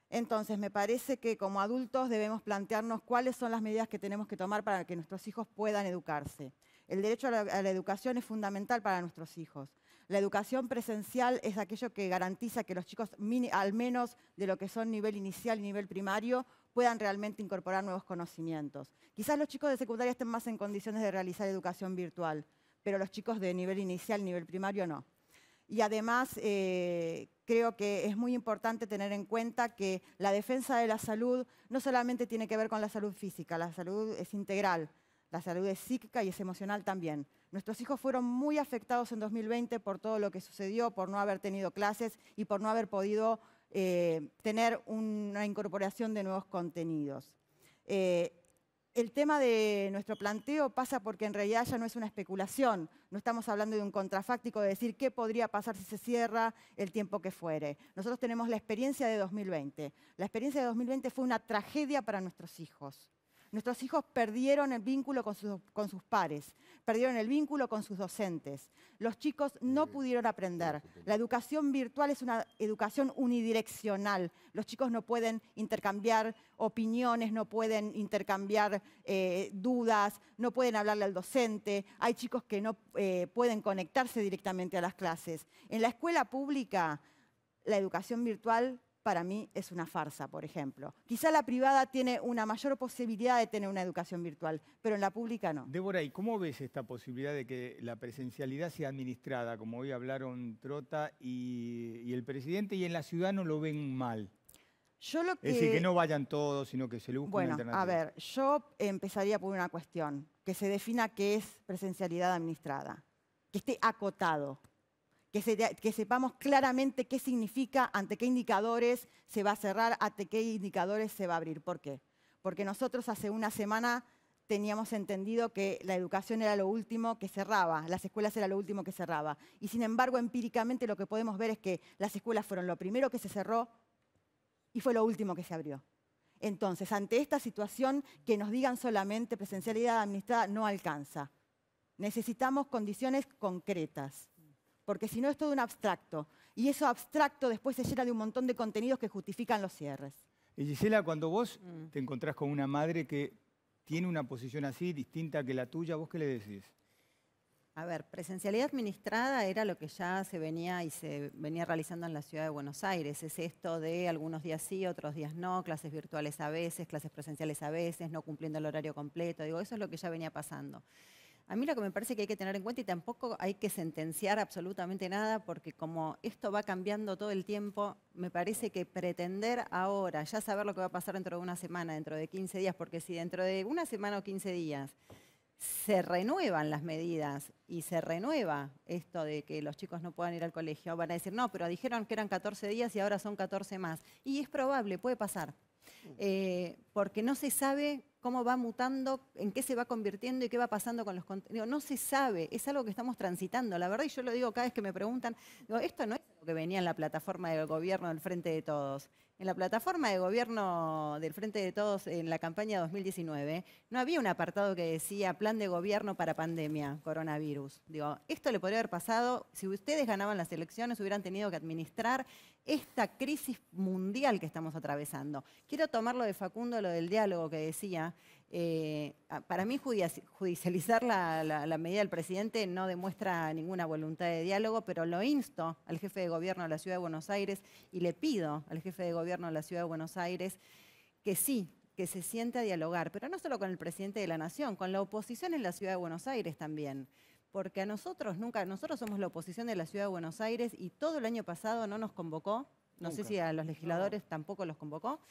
Speaker 8: Entonces, me parece que como adultos debemos plantearnos cuáles son las medidas que tenemos que tomar para que nuestros hijos puedan educarse. El derecho a la, educación es fundamental para nuestros hijos. La educación presencial es aquello que garantiza que los chicos, al menos de lo que son nivel inicial y nivel primario, puedan realmente incorporar nuevos conocimientos. Quizás los chicos de secundaria estén más en condiciones de realizar educación virtual, pero los chicos de nivel inicial, nivel primario no y además eh, creo que es muy importante tener en cuenta que la defensa de la salud no solamente tiene que ver con la salud física, la salud es integral, la salud es psíquica y es emocional también. Nuestros hijos fueron muy afectados en 2020 por todo lo que sucedió, por no haber tenido clases y por no haber podido eh, tener una incorporación de nuevos contenidos. Eh, el tema de nuestro planteo pasa porque en realidad ya no es una especulación, no estamos hablando de un contrafáctico de decir qué podría pasar si se cierra el tiempo que fuere. Nosotros tenemos la experiencia de 2020. La experiencia de 2020 fue una tragedia para nuestros hijos. Nuestros hijos perdieron el vínculo con sus, con pares, perdieron el vínculo con sus docentes. Los chicos no eh, pudieron aprender. La educación virtual es una educación unidireccional. Los chicos no pueden intercambiar opiniones, no pueden intercambiar eh, dudas, no pueden hablarle al docente. Hay chicos que no eh, pueden conectarse directamente a las clases. En la escuela pública, la educación virtual para mí es una farsa, por ejemplo. Quizá la privada tiene una mayor posibilidad de tener una educación virtual, pero en la pública no.
Speaker 1: Débora, ¿y cómo ves esta posibilidad de que la presencialidad sea administrada, como hoy hablaron Trota y, el presidente, y en la ciudad no lo ven mal?
Speaker 8: Yo que... Es decir, que no
Speaker 1: vayan todos, sino que se lo busque bueno, A ver,
Speaker 8: yo empezaría por una cuestión, que se defina qué es presencialidad administrada, que esté acotado que, sepamos claramente qué significa, ante qué indicadores se va a cerrar, ante qué indicadores se va a abrir. ¿Por qué? Porque nosotros hace una semana teníamos entendido que la educación era lo último que cerraba, las escuelas era lo último que cerraba. Y sin embargo, empíricamente lo que podemos ver es que las escuelas fueron lo primero que se cerró y fue lo último que se abrió. Entonces, ante esta situación, que nos digan solamente presencialidad administrada no alcanza. Necesitamos condiciones concretas porque si no es todo un abstracto. Y eso abstracto después se llena de un montón de contenidos que justifican los cierres.
Speaker 1: Y Gisela, cuando vos mm. te encontrás con una madre que tiene una posición así, distinta que la tuya, ¿vos qué le decís?
Speaker 7: A ver, presencialidad administrada era lo que ya se venía y se venía realizando en la ciudad de Buenos Aires. Es esto de algunos días sí, otros días no, clases virtuales a veces, clases presenciales a veces, no cumpliendo el horario completo. Digo, eso es lo que ya venía pasando. A mí lo que me parece que hay que tener en cuenta y tampoco hay que sentenciar absolutamente nada porque como esto va cambiando todo el tiempo, me parece que pretender ahora ya saber lo que va a pasar dentro de una semana, dentro de 15 días, porque si dentro de una semana o 15 días se renuevan las medidas y se renueva esto de que los chicos no puedan ir al colegio, van a decir, no, pero dijeron que eran 14 días y ahora son 14 más. Y es probable, puede pasar, mm. eh, porque no se sabe cómo va mutando, en qué se va convirtiendo y qué va pasando con los contenidos. No se sabe, es algo que estamos transitando. La verdad, y yo lo digo cada vez que me preguntan, digo, esto no es lo que venía en la plataforma del gobierno del Frente de Todos. En la plataforma de gobierno del Frente de Todos en la campaña 2019 no había un apartado que decía plan de gobierno para pandemia, coronavirus. Digo, esto le podría haber pasado si ustedes ganaban las elecciones, hubieran tenido que administrar esta crisis mundial que estamos atravesando. Quiero tomar lo de Facundo, lo del diálogo que decía. Eh, para mí judicializar la, la, medida del presidente no demuestra ninguna voluntad de diálogo, pero lo insto al jefe de gobierno de la Ciudad de Buenos Aires y le pido al jefe de gobierno de la Ciudad de Buenos Aires que sí, que se sienta a dialogar, pero no solo con el presidente de la Nación, con la oposición en la Ciudad de Buenos Aires también porque a nosotros nunca, nosotros somos la oposición de la Ciudad de Buenos Aires y todo el año pasado no nos convocó, no sé si a los legisladores tampoco los convocó,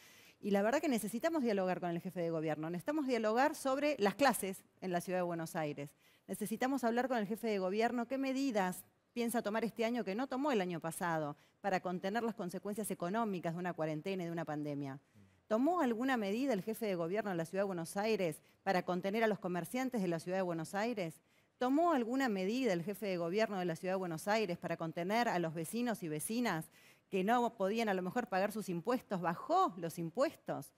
Speaker 7: y la verdad que necesitamos dialogar con el jefe de gobierno, necesitamos dialogar sobre las clases en la Ciudad de Buenos Aires, necesitamos hablar con el jefe de gobierno qué medidas piensa tomar este año que no tomó el año pasado para contener las consecuencias económicas de una cuarentena y de una pandemia. ¿Tomó alguna medida el jefe de gobierno de la Ciudad de Buenos Aires para contener a los comerciantes de la Ciudad de Buenos Aires? ¿Tomó alguna medida el jefe de gobierno de la Ciudad de Buenos Aires para contener a los vecinos y vecinas que no podían a lo mejor pagar sus impuestos? ¿Bajó los impuestos?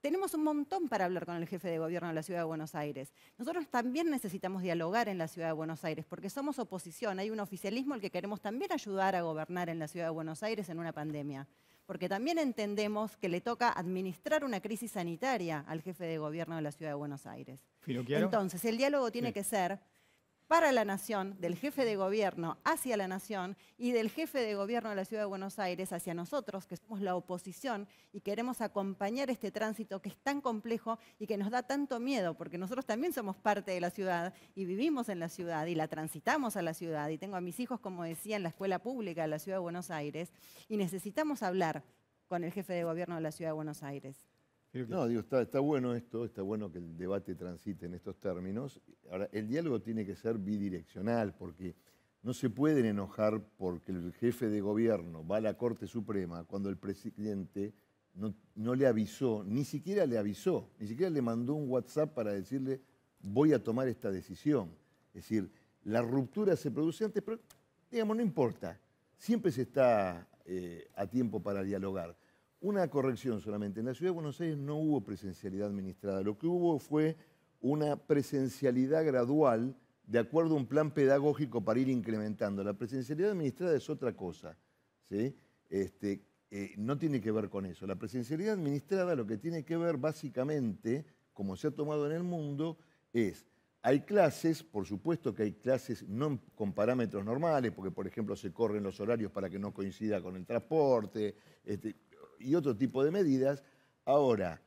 Speaker 7: tenemos un montón para hablar con el jefe de gobierno de la Ciudad de Buenos Aires. Nosotros también necesitamos dialogar en la Ciudad de Buenos Aires porque somos oposición. Hay un oficialismo al que queremos también ayudar a gobernar en la Ciudad de Buenos Aires en una pandemia. Porque también entendemos que le toca administrar una crisis sanitaria al jefe de gobierno de la Ciudad de Buenos Aires.
Speaker 1: Entonces,
Speaker 7: el diálogo tiene que ser para la nación, del jefe de gobierno hacia la nación y del jefe de gobierno de la Ciudad de Buenos Aires hacia nosotros, que somos la oposición y queremos acompañar este tránsito que es tan complejo y que nos da tanto miedo, porque nosotros también somos parte de la ciudad y vivimos en la ciudad y la transitamos a la ciudad y tengo a mis hijos, como decía, en la escuela pública de la Ciudad de Buenos Aires y necesitamos hablar con el jefe de gobierno de la Ciudad de Buenos Aires.
Speaker 4: No, digo, está, bueno esto, está bueno que el debate transite en estos términos. Ahora, el diálogo tiene que ser bidireccional, porque no se pueden enojar porque el jefe de gobierno va a la Corte Suprema cuando el presidente no, le avisó, ni siquiera le avisó, ni siquiera le mandó un WhatsApp para decirle voy a tomar esta decisión. Es decir, la ruptura se produce antes, pero digamos, no importa, siempre se está eh, a tiempo para dialogar. Una corrección solamente. En la ciudad de Buenos Aires no hubo presencialidad administrada. Lo que hubo fue una presencialidad gradual de acuerdo a un plan pedagógico para ir incrementando. La presencialidad administrada es otra cosa. ¿sí? Este, eh, no tiene que ver con eso. La presencialidad administrada lo que tiene que ver básicamente, como se ha tomado en el mundo, es, hay clases, por supuesto que hay clases no con parámetros normales, porque por ejemplo se corren los horarios para que no coincida con el transporte, este, y otro tipo de medidas. Ahora,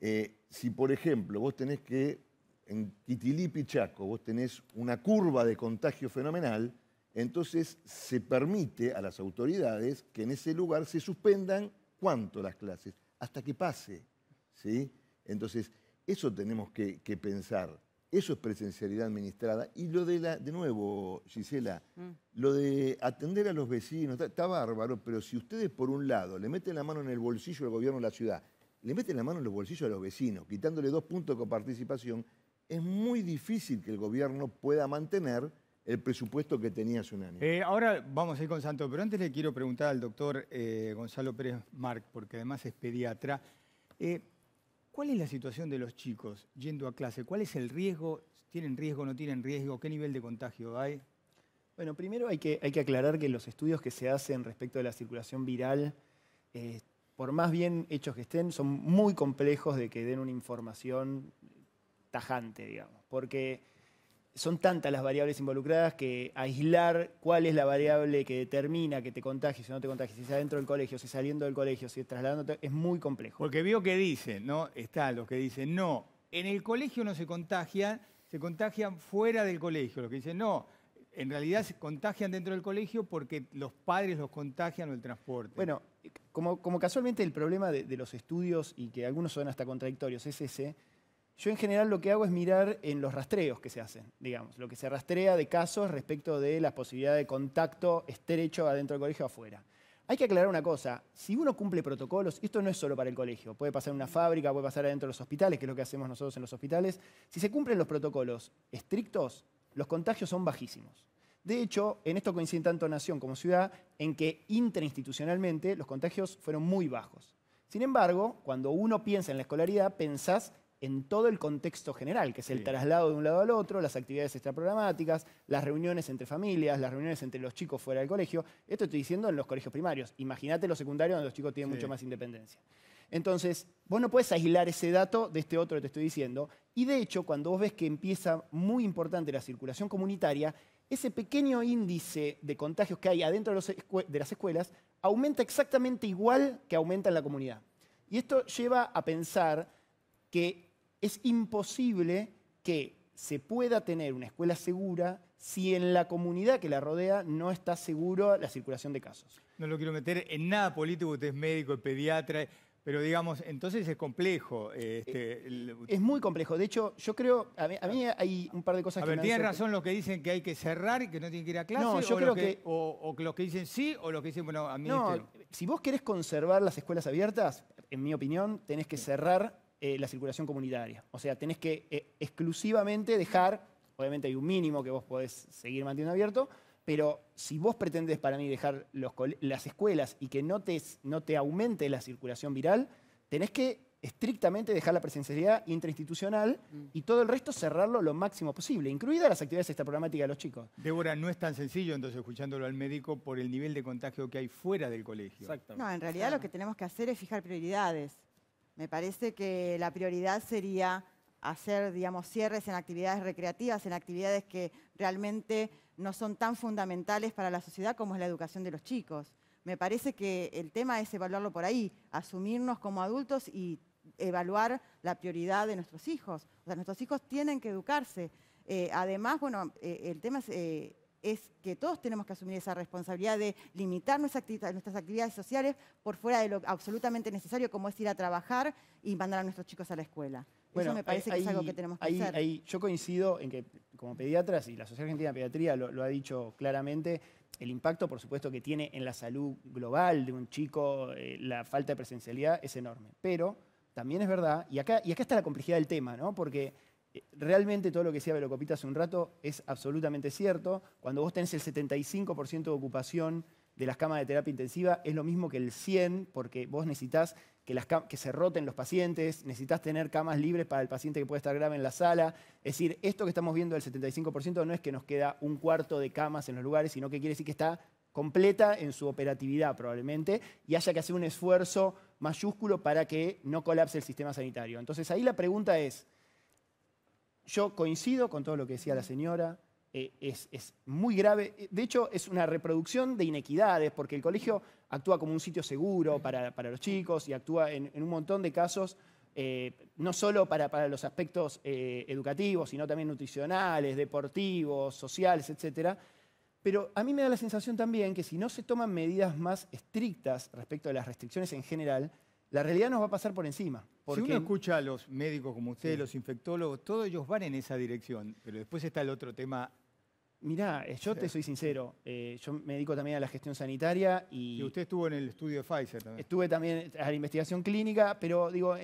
Speaker 4: eh, si por ejemplo vos tenés que, en Quitilipi, Chaco, vos tenés una curva de contagio fenomenal, entonces se permite a las autoridades que en ese lugar se suspendan cuánto las clases, hasta que pase. ¿sí? Entonces, eso tenemos que pensar. Eso es presencialidad administrada. Y lo de la, de nuevo, Gisela, mm. lo de atender a los vecinos, está, bárbaro, pero si ustedes por un lado le meten la mano en el bolsillo del gobierno de la ciudad, le meten la mano en los bolsillos a los vecinos, quitándole dos puntos de coparticipación, es muy difícil que el gobierno pueda mantener el presupuesto que tenía hace un año.
Speaker 1: Eh, ahora vamos a ir con Santo, pero antes le quiero preguntar al doctor eh, Gonzalo Pérez Marc, porque además es pediatra. Eh, ¿Cuál es la situación de los chicos yendo a clase? ¿Cuál es el riesgo? ¿Tienen riesgo, no tienen riesgo? ¿Qué nivel de contagio hay?
Speaker 9: Bueno, primero hay que, hay que aclarar que los estudios que se hacen respecto de la circulación viral, eh, por más bien hechos que estén, son muy complejos de que den una información tajante, digamos. Porque son tantas las variables involucradas que aislar cuál es la variable que determina que te contagies o no te contagies, si es dentro del colegio, si es saliendo del colegio,
Speaker 1: si es trasladándote, es muy complejo. Porque veo que dicen, ¿no? Está los que dicen, no, en el colegio no se contagia, se contagian fuera del colegio. Los que dicen, no, en realidad se contagian dentro del colegio porque los padres los contagian o el transporte. Bueno, como,
Speaker 9: casualmente el problema de los estudios y que algunos son hasta contradictorios es ese, yo en general lo que hago es mirar en los rastreos que se hacen, digamos, lo que se rastrea de casos respecto de las posibilidades de contacto estrecho adentro del colegio o afuera. Hay que aclarar una cosa, si uno cumple protocolos, esto no es solo para el colegio, puede pasar en una fábrica, puede pasar adentro de los hospitales, que es lo que hacemos nosotros en los hospitales, si se cumplen los protocolos estrictos, los contagios son bajísimos. De hecho, en esto coinciden tanto nación como ciudad, en que interinstitucionalmente los contagios fueron muy bajos. Sin embargo, cuando uno piensa en la escolaridad, pensás en todo el contexto general, que es el traslado de un lado al otro, las actividades extraprogramáticas, las reuniones entre familias, las reuniones entre los chicos fuera del colegio. Esto estoy diciendo en los colegios primarios. Imagínate los secundarios donde los chicos tienen mucho más independencia. Entonces, vos no puedes aislar ese dato de este otro que te estoy diciendo. Y de hecho, cuando vos ves que empieza muy importante la circulación comunitaria, ese pequeño índice de contagios que hay adentro de las escuelas aumenta exactamente igual que aumenta en la comunidad. Y esto lleva a pensar que es imposible que se pueda tener una escuela segura si en la comunidad que la rodea no está seguro la circulación de casos.
Speaker 1: No lo quiero meter en nada político, usted es médico, es pediatra, pero digamos, entonces es complejo. Eh, eh, este,
Speaker 9: es muy complejo. De hecho, yo creo, a mí, hay un par de cosas a que... Ver, tienen razón
Speaker 1: los que dicen que hay que cerrar y que no tienen que ir a clase. No, yo creo que... O, los que dicen sí o los que dicen, bueno, a mí... Este no,
Speaker 9: si vos querés conservar las escuelas abiertas, en mi opinión, tenés que cerrar eh, la circulación comunitaria. O sea, tenés que eh, exclusivamente dejar, obviamente hay un mínimo que vos podés seguir manteniendo abierto, pero si vos pretendes para mí dejar los las escuelas y que no te, no te aumente la circulación viral, tenés que estrictamente dejar la presencialidad intrainstitucional mm. y todo el resto cerrarlo lo máximo posible, incluidas las actividades esta de los chicos.
Speaker 1: Débora, no es tan sencillo entonces escuchándolo al médico por el nivel de contagio que hay fuera del colegio. Exactamente. No, en
Speaker 8: realidad lo que tenemos que hacer es fijar prioridades. Me parece que la prioridad sería hacer, digamos, cierres en actividades recreativas, en actividades que realmente no son tan fundamentales para la sociedad como es la educación de los chicos. Me parece que el tema es evaluarlo por ahí, asumirnos como adultos y evaluar la prioridad de nuestros hijos. O sea, nuestros hijos tienen que educarse. Eh, además, bueno, eh, el tema es eh, es que todos tenemos que asumir esa responsabilidad de limitar nuestras actividades sociales por fuera de lo absolutamente necesario, como es ir a trabajar y mandar a nuestros chicos a la escuela. Eso me parece que es algo que tenemos que hacer.
Speaker 9: yo coincido en que, como pediatras, y la Sociedad Argentina de Pediatría lo, ha dicho claramente, el impacto, por supuesto, que tiene en la salud global de un chico, eh, la falta de presencialidad es enorme. Pero también es verdad, y acá, y está la complejidad del tema, ¿no? Porque Realmente todo lo que decía Velocopita hace un rato es absolutamente cierto. Cuando vos tenés el 75% de ocupación de las camas de terapia intensiva, es lo mismo que el 100%, porque vos necesitas que, que se roten los pacientes, necesitas tener camas libres para el paciente que puede estar grave en la sala. Es decir, esto que estamos viendo del 75% no es que nos queda un cuarto de camas en los lugares, sino que quiere decir que está completa en su operatividad probablemente y haya que hacer un esfuerzo mayúsculo para que no colapse el sistema sanitario. Entonces ahí la pregunta es, yo coincido con todo lo que decía la señora, eh, es, muy grave. De hecho, es una reproducción de inequidades, porque el colegio actúa como un sitio seguro para, los chicos y actúa en, un montón de casos, eh, no solo para, los aspectos eh, educativos, sino también nutricionales, deportivos, sociales, etc. Pero a mí me da la sensación también que si no se toman medidas más estrictas respecto a las restricciones en general, la realidad nos va a pasar por encima. Si uno
Speaker 1: escucha a los médicos como usted, los infectólogos, todos ellos van en esa dirección, pero después está el otro tema. Mirá, eh, yo te soy sincero, eh, yo me dedico también a la gestión sanitaria y... usted estuvo en el estudio de Pfizer también. Estuve también
Speaker 9: a la investigación clínica, pero digo,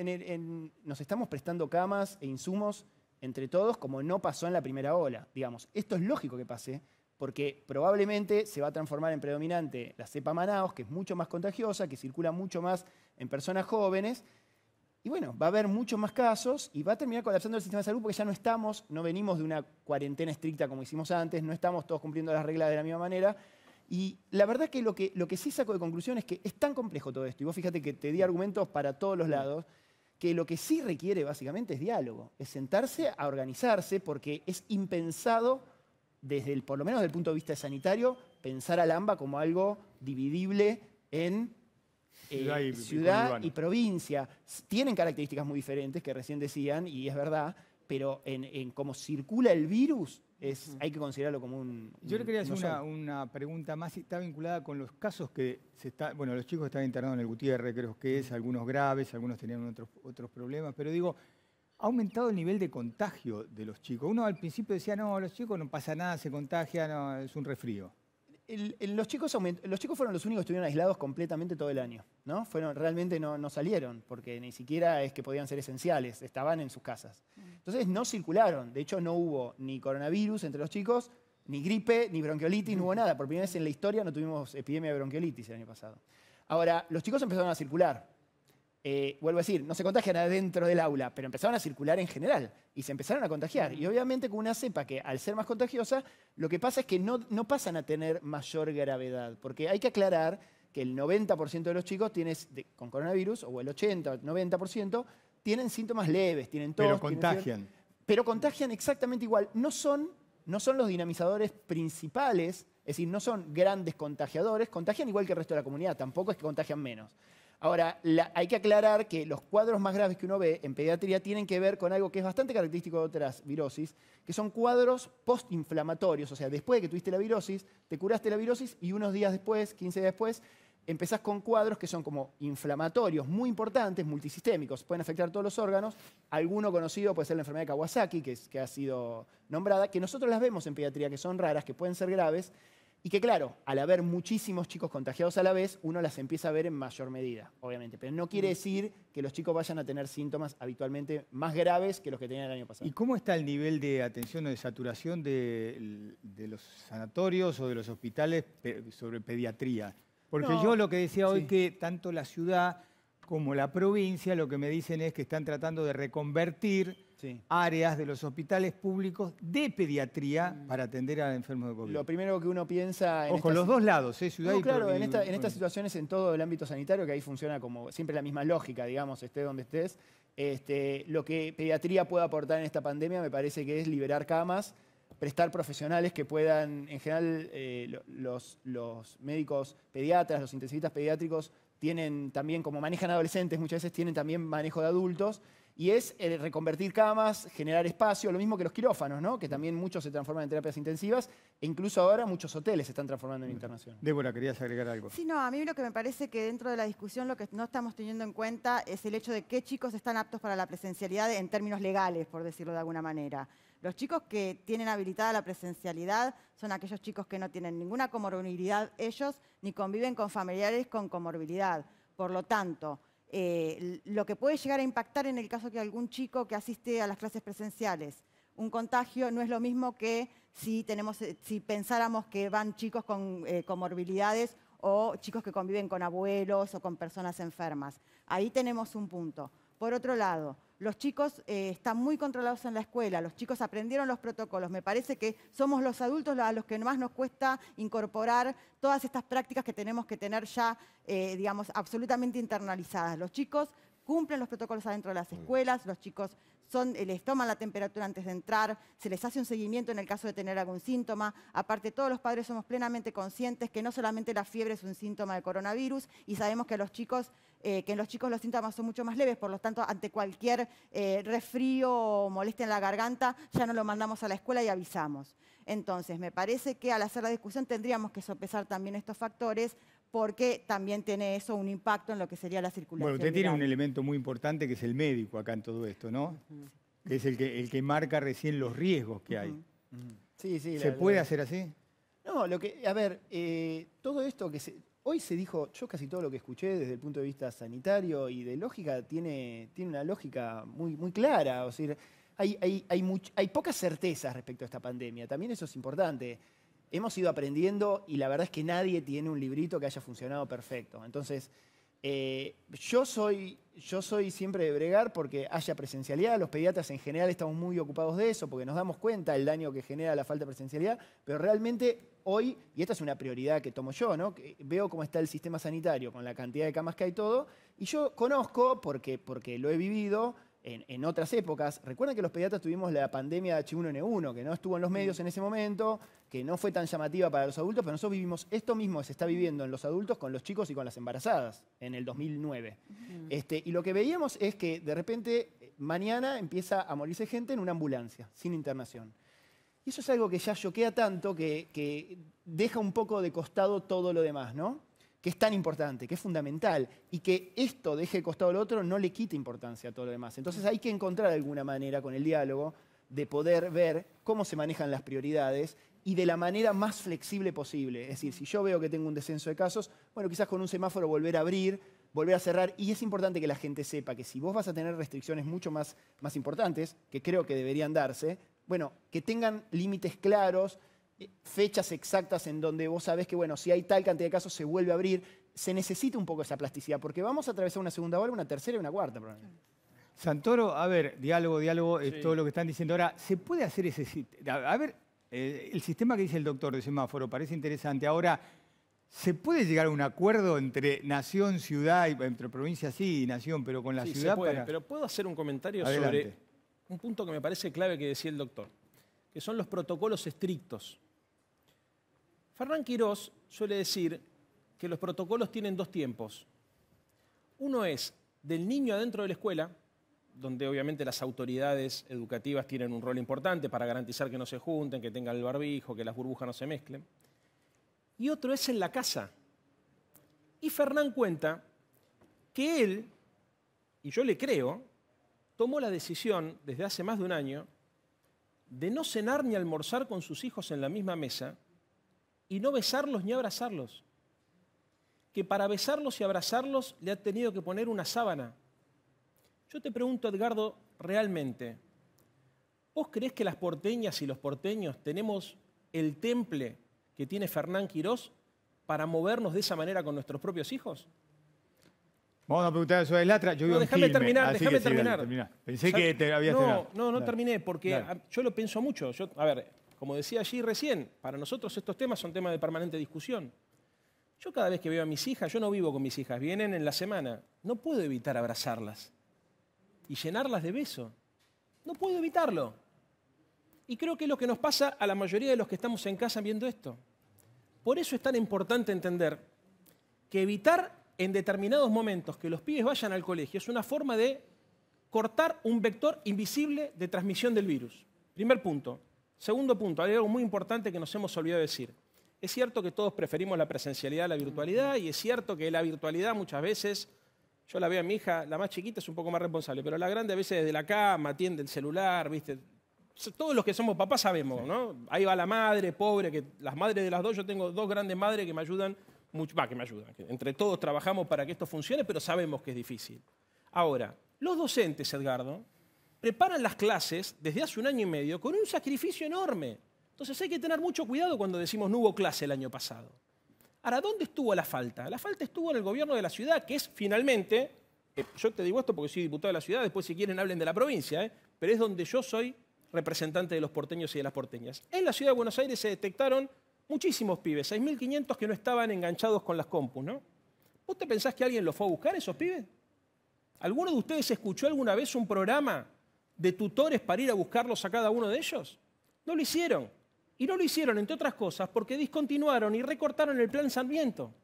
Speaker 9: nos estamos prestando camas e insumos entre todos como no pasó en la primera ola, digamos. Esto es lógico que pase, porque probablemente se va a transformar en predominante la cepa Manaos, que es mucho más contagiosa, que circula mucho más en personas jóvenes. Y bueno, va a haber muchos más casos y va a terminar colapsando el sistema de salud porque ya no estamos, no venimos de una cuarentena estricta como hicimos antes, no estamos todos cumpliendo las reglas de la misma manera. Y la verdad que lo que, lo que sí saco de conclusión es que es tan complejo todo esto, y vos fíjate que te di argumentos para todos los lados, que lo que sí requiere básicamente es diálogo, es sentarse a organizarse porque es impensado, desde el, por lo menos desde el punto de vista sanitario, pensar al AMBA como algo dividible en eh, ciudad, y, provincia. Tienen características muy diferentes que recién decían, y es verdad, pero en, cómo circula el virus, hay que considerarlo como un... Yo le quería hacer
Speaker 1: una, pregunta más, está vinculada con los casos que se está... Bueno, los chicos están internados en el Gutiérrez, creo que es, algunos graves, algunos tenían otros, otros problemas, pero digo, ha aumentado el nivel de contagio de los chicos. Uno al principio decía, no, los chicos no pasa nada, se contagian, es un resfrío
Speaker 9: los, chicos fueron los únicos que estuvieron aislados completamente todo el año, ¿no? Fueron, realmente no, no, salieron, porque ni siquiera es que podían ser esenciales, estaban en sus casas. Mm. Entonces no circularon, de hecho no hubo ni coronavirus entre los chicos, ni gripe, ni bronquiolitis, no hubo nada. Por primera vez en la historia no tuvimos epidemia de bronquiolitis el año pasado. Ahora, los chicos empezaron a circular, eh, vuelvo a decir, no se contagian adentro del aula, pero empezaron a circular en general y se empezaron a contagiar. Y obviamente con una cepa que al ser más contagiosa, lo que pasa es que no, pasan a tener mayor gravedad, porque hay que aclarar que el 90% de los chicos con coronavirus, o el 80 el 90%, tienen síntomas leves, tienen todos Pero contagian. pero contagian exactamente igual. No son, no son los dinamizadores principales, es decir, no son grandes contagiadores, contagian igual que el resto de la comunidad, tampoco es que contagian menos. Ahora, hay que aclarar que los cuadros más graves que uno ve en pediatría tienen que ver con algo que es bastante característico de otras virosis, que son cuadros postinflamatorios, o sea, después de que tuviste la virosis, te curaste la virosis y unos días después, 15 días después, empezás con cuadros que son como inflamatorios, muy importantes, multisistémicos, pueden afectar todos los órganos. Alguno conocido puede ser la enfermedad de Kawasaki, que, que ha sido nombrada, que nosotros las vemos en pediatría, que son raras, que pueden ser graves, y que claro, al haber muchísimos chicos contagiados a la vez, uno las empieza a ver en mayor medida, obviamente. Pero no quiere mm. decir que los chicos vayan a tener síntomas habitualmente más graves que los que tenían el año pasado.
Speaker 1: ¿Y cómo está el nivel de atención o de saturación de, los sanatorios o de los hospitales sobre pediatría? Porque yo lo que decía hoy que tanto la ciudad como la provincia lo que me dicen es que están tratando de reconvertir áreas de los hospitales públicos de pediatría mm. para atender a enfermos de COVID. Lo
Speaker 9: primero que uno piensa... En Ojo, los dos
Speaker 1: lados, ¿eh? Ciudad no, claro, en, estas
Speaker 9: situaciones en todo el ámbito sanitario, que ahí funciona como siempre la misma lógica, digamos, esté donde estés, este, lo que pediatría puede aportar en esta pandemia me parece que es liberar camas, prestar profesionales que puedan, en general, eh, los, los médicos pediatras, los intensivistas pediátricos, tienen también, como manejan adolescentes, muchas veces tienen también manejo de adultos y es eh, reconvertir camas, generar espacio, lo mismo que los quirófanos, ¿no? que también muchos se transforman en terapias intensivas, e incluso ahora muchos hoteles se
Speaker 1: están transformando en mm. internación. Débora, querías agregar algo.
Speaker 8: Sí, no, a mí lo que me parece que dentro de la discusión lo que no estamos teniendo en cuenta es el hecho de qué chicos están aptos para la presencialidad en términos legales, por decirlo de alguna manera. Los chicos que tienen habilitada la presencialidad son aquellos chicos que no tienen ninguna comorbilidad ellos, ni conviven con familiares con comorbilidad. Por lo tanto, eh, lo que puede llegar a impactar en el caso que algún chico que asiste a las clases presenciales, un contagio no es lo mismo que si, tenemos, eh, si pensáramos que van chicos con eh, comorbilidades o chicos que conviven con abuelos o con personas enfermas. Ahí tenemos un punto. Por otro lado, los chicos eh, están muy controlados en la escuela, los chicos aprendieron los protocolos. Me parece que somos los adultos a los que más nos cuesta incorporar todas estas prácticas que tenemos que tener ya, eh, digamos, absolutamente internalizadas. Los chicos cumplen los protocolos adentro de las escuelas, los chicos son, eh, les toman la temperatura antes de entrar, se les hace un seguimiento en el caso de tener algún síntoma. Aparte, todos los padres somos plenamente conscientes que no solamente la fiebre es un síntoma de coronavirus y sabemos que a los chicos eh, que en los chicos los síntomas son mucho más leves, por lo tanto, ante cualquier eh, resfrío o molestia en la garganta, ya no lo mandamos a la escuela y avisamos. Entonces, me parece que al hacer la discusión tendríamos que sopesar también estos factores porque también tiene eso un impacto en lo que sería la circulación. Bueno, usted tiene un
Speaker 1: elemento muy importante que es el médico acá en todo esto, ¿no? es el que, marca recién los riesgos que hay.
Speaker 9: Sí, sí. ¿Se puede hacer así? No, lo que, a ver, eh, todo esto que se, Hoy se dijo, yo casi todo lo que escuché desde el punto de vista sanitario y de lógica tiene, tiene una lógica muy, muy clara. O sea, hay, hay, hay, hay pocas certezas respecto a esta pandemia. También eso es importante. Hemos ido aprendiendo y la verdad es que nadie tiene un librito que haya funcionado perfecto. Entonces, eh, yo, soy, yo soy siempre de bregar porque haya presencialidad, los pediatras en general estamos muy ocupados de eso porque nos damos cuenta el daño que genera la falta de presencialidad, pero realmente hoy, y esta es una prioridad que tomo yo, veo cómo está el sistema sanitario con la cantidad de camas que hay todo, y yo conozco, porque, porque lo he vivido, en, otras épocas. Recuerden que los pediatras tuvimos la pandemia de H1N1, que no estuvo en los medios en ese momento, que no fue tan llamativa para los adultos, pero nosotros vivimos esto mismo que se está viviendo en los adultos con los chicos y con las embarazadas en el 2009. Este, y lo que veíamos es que de repente eh, mañana empieza a morirse gente en una ambulancia, sin internación. Y eso es algo que ya choquea tanto que deja un poco de costado todo lo demás, ¿no? que es tan importante, que es fundamental, y que esto deje de costado al otro no le quite importancia a todo lo demás. Entonces hay que encontrar alguna manera con el diálogo de poder ver cómo se manejan las prioridades y de la manera más flexible posible. Es decir, si yo veo que tengo un descenso de casos, bueno, quizás con un semáforo volver a abrir, volver a cerrar, y es importante que la gente sepa que si vos vas a tener restricciones mucho más, más importantes, que creo que deberían darse, bueno, que tengan límites claros, fechas exactas en donde vos sabés que, bueno, si hay tal cantidad de casos se vuelve a abrir, se necesita un poco esa plasticidad, porque vamos a atravesar una segunda ola, una tercera y una cuarta
Speaker 1: Santoro, a ver, diálogo, diálogo, es todo lo que están diciendo ahora. ¿Se puede hacer ese... A ver, eh, el sistema que dice el doctor de semáforo parece interesante. Ahora, ¿se puede llegar a un acuerdo entre nación, ciudad, y, entre provincia sí y nación, pero con la sí, ciudad? Se puede, pero
Speaker 5: puedo hacer un comentario sobre un punto que me parece clave que decía el doctor, que son los protocolos estrictos Fernán Quirós suele decir que los protocolos tienen dos tiempos. Uno es del niño adentro de la escuela, donde obviamente las autoridades educativas tienen un rol importante para garantizar que no se junten, que tengan el barbijo, que las burbujas no se mezclen. Y otro es en la casa. Y Fernán cuenta que él, y yo le creo, tomó la decisión desde hace más de un año de no cenar ni almorzar con sus hijos en la misma mesa y no besarlos ni abrazarlos. Que para besarlos y abrazarlos le ha tenido que poner una sábana. Yo te pregunto, Edgardo, realmente, ¿vos crees que las porteñas y los porteños tenemos el temple que tiene Fernán Quirós para movernos de esa manera con nuestros propios hijos?
Speaker 1: Vamos a preguntar eso de Latra. Yo no, déjame terminar, ah, déjame terminar. Pensé que te había no, terminado. No, no, terminé, porque
Speaker 5: yo lo pienso mucho. a ver, como decía allí recién, para nosotros estos temas son temas de permanente discusión. Yo cada vez que veo a mis hijas, yo no vivo con mis hijas, vienen en la semana, no puedo evitar abrazarlas y llenarlas de beso. No puedo evitarlo. Y creo que es lo que nos pasa a la mayoría de los que estamos en casa viendo esto. Por eso es tan importante entender que evitar en determinados momentos que los pibes vayan al colegio es una forma de cortar un vector invisible de transmisión del virus. Primer punto. Segundo punto, hay algo muy importante que nos hemos olvidado decir. Es cierto que todos preferimos la presencialidad a la virtualidad y es cierto que la virtualidad muchas veces, yo la veo a mi hija, la más chiquita es un poco más responsable, pero la grande a veces desde la cama atiende el celular, ¿viste? Todos los que somos papás sabemos, ¿no? Ahí va la madre, pobre, que las madres de las dos, yo tengo dos grandes madres que me ayudan, mucho, que me ayudan, entre todos trabajamos para que esto funcione, pero sabemos que es difícil. Ahora, los docentes, Edgardo, preparan las clases desde hace un año y medio con un sacrificio enorme. Entonces hay que tener mucho cuidado cuando decimos no hubo clase el año pasado. Ahora, ¿dónde estuvo la falta? La falta estuvo en el gobierno de la ciudad, que es finalmente, eh, yo te digo esto porque soy diputado de la ciudad, después si quieren hablen de la provincia, eh, pero es donde yo soy representante de los porteños y de las porteñas. En la ciudad de Buenos Aires se detectaron muchísimos pibes, 6.500 que no estaban enganchados con las compus, ¿no? ¿Vos te pensás que alguien los fue a buscar, esos pibes? ¿Alguno de ustedes escuchó alguna vez un programa de tutores para ir a buscarlos a cada uno de ellos? No lo hicieron. Y no lo hicieron, entre otras cosas, porque discontinuaron y recortaron el plan Sarmiento,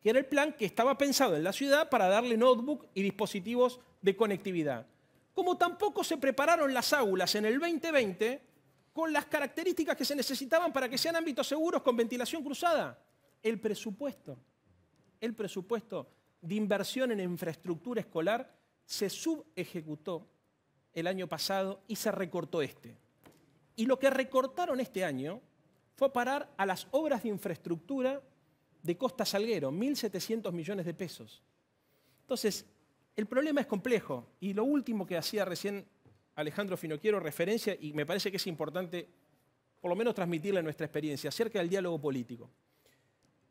Speaker 5: que era el plan que estaba pensado en la ciudad para darle notebook y dispositivos de conectividad. Como tampoco se prepararon las aulas en el 2020 con las características que se necesitaban para que sean ámbitos seguros con ventilación cruzada. El presupuesto. El presupuesto de inversión en infraestructura escolar se subejecutó el año pasado y se recortó este. Y lo que recortaron este año fue parar a las obras de infraestructura de Costa Salguero, 1.700 millones de pesos. Entonces, el problema es complejo. Y lo último que hacía recién Alejandro Finoquiero, referencia, y me parece que es importante por lo menos transmitirle nuestra experiencia acerca del diálogo político.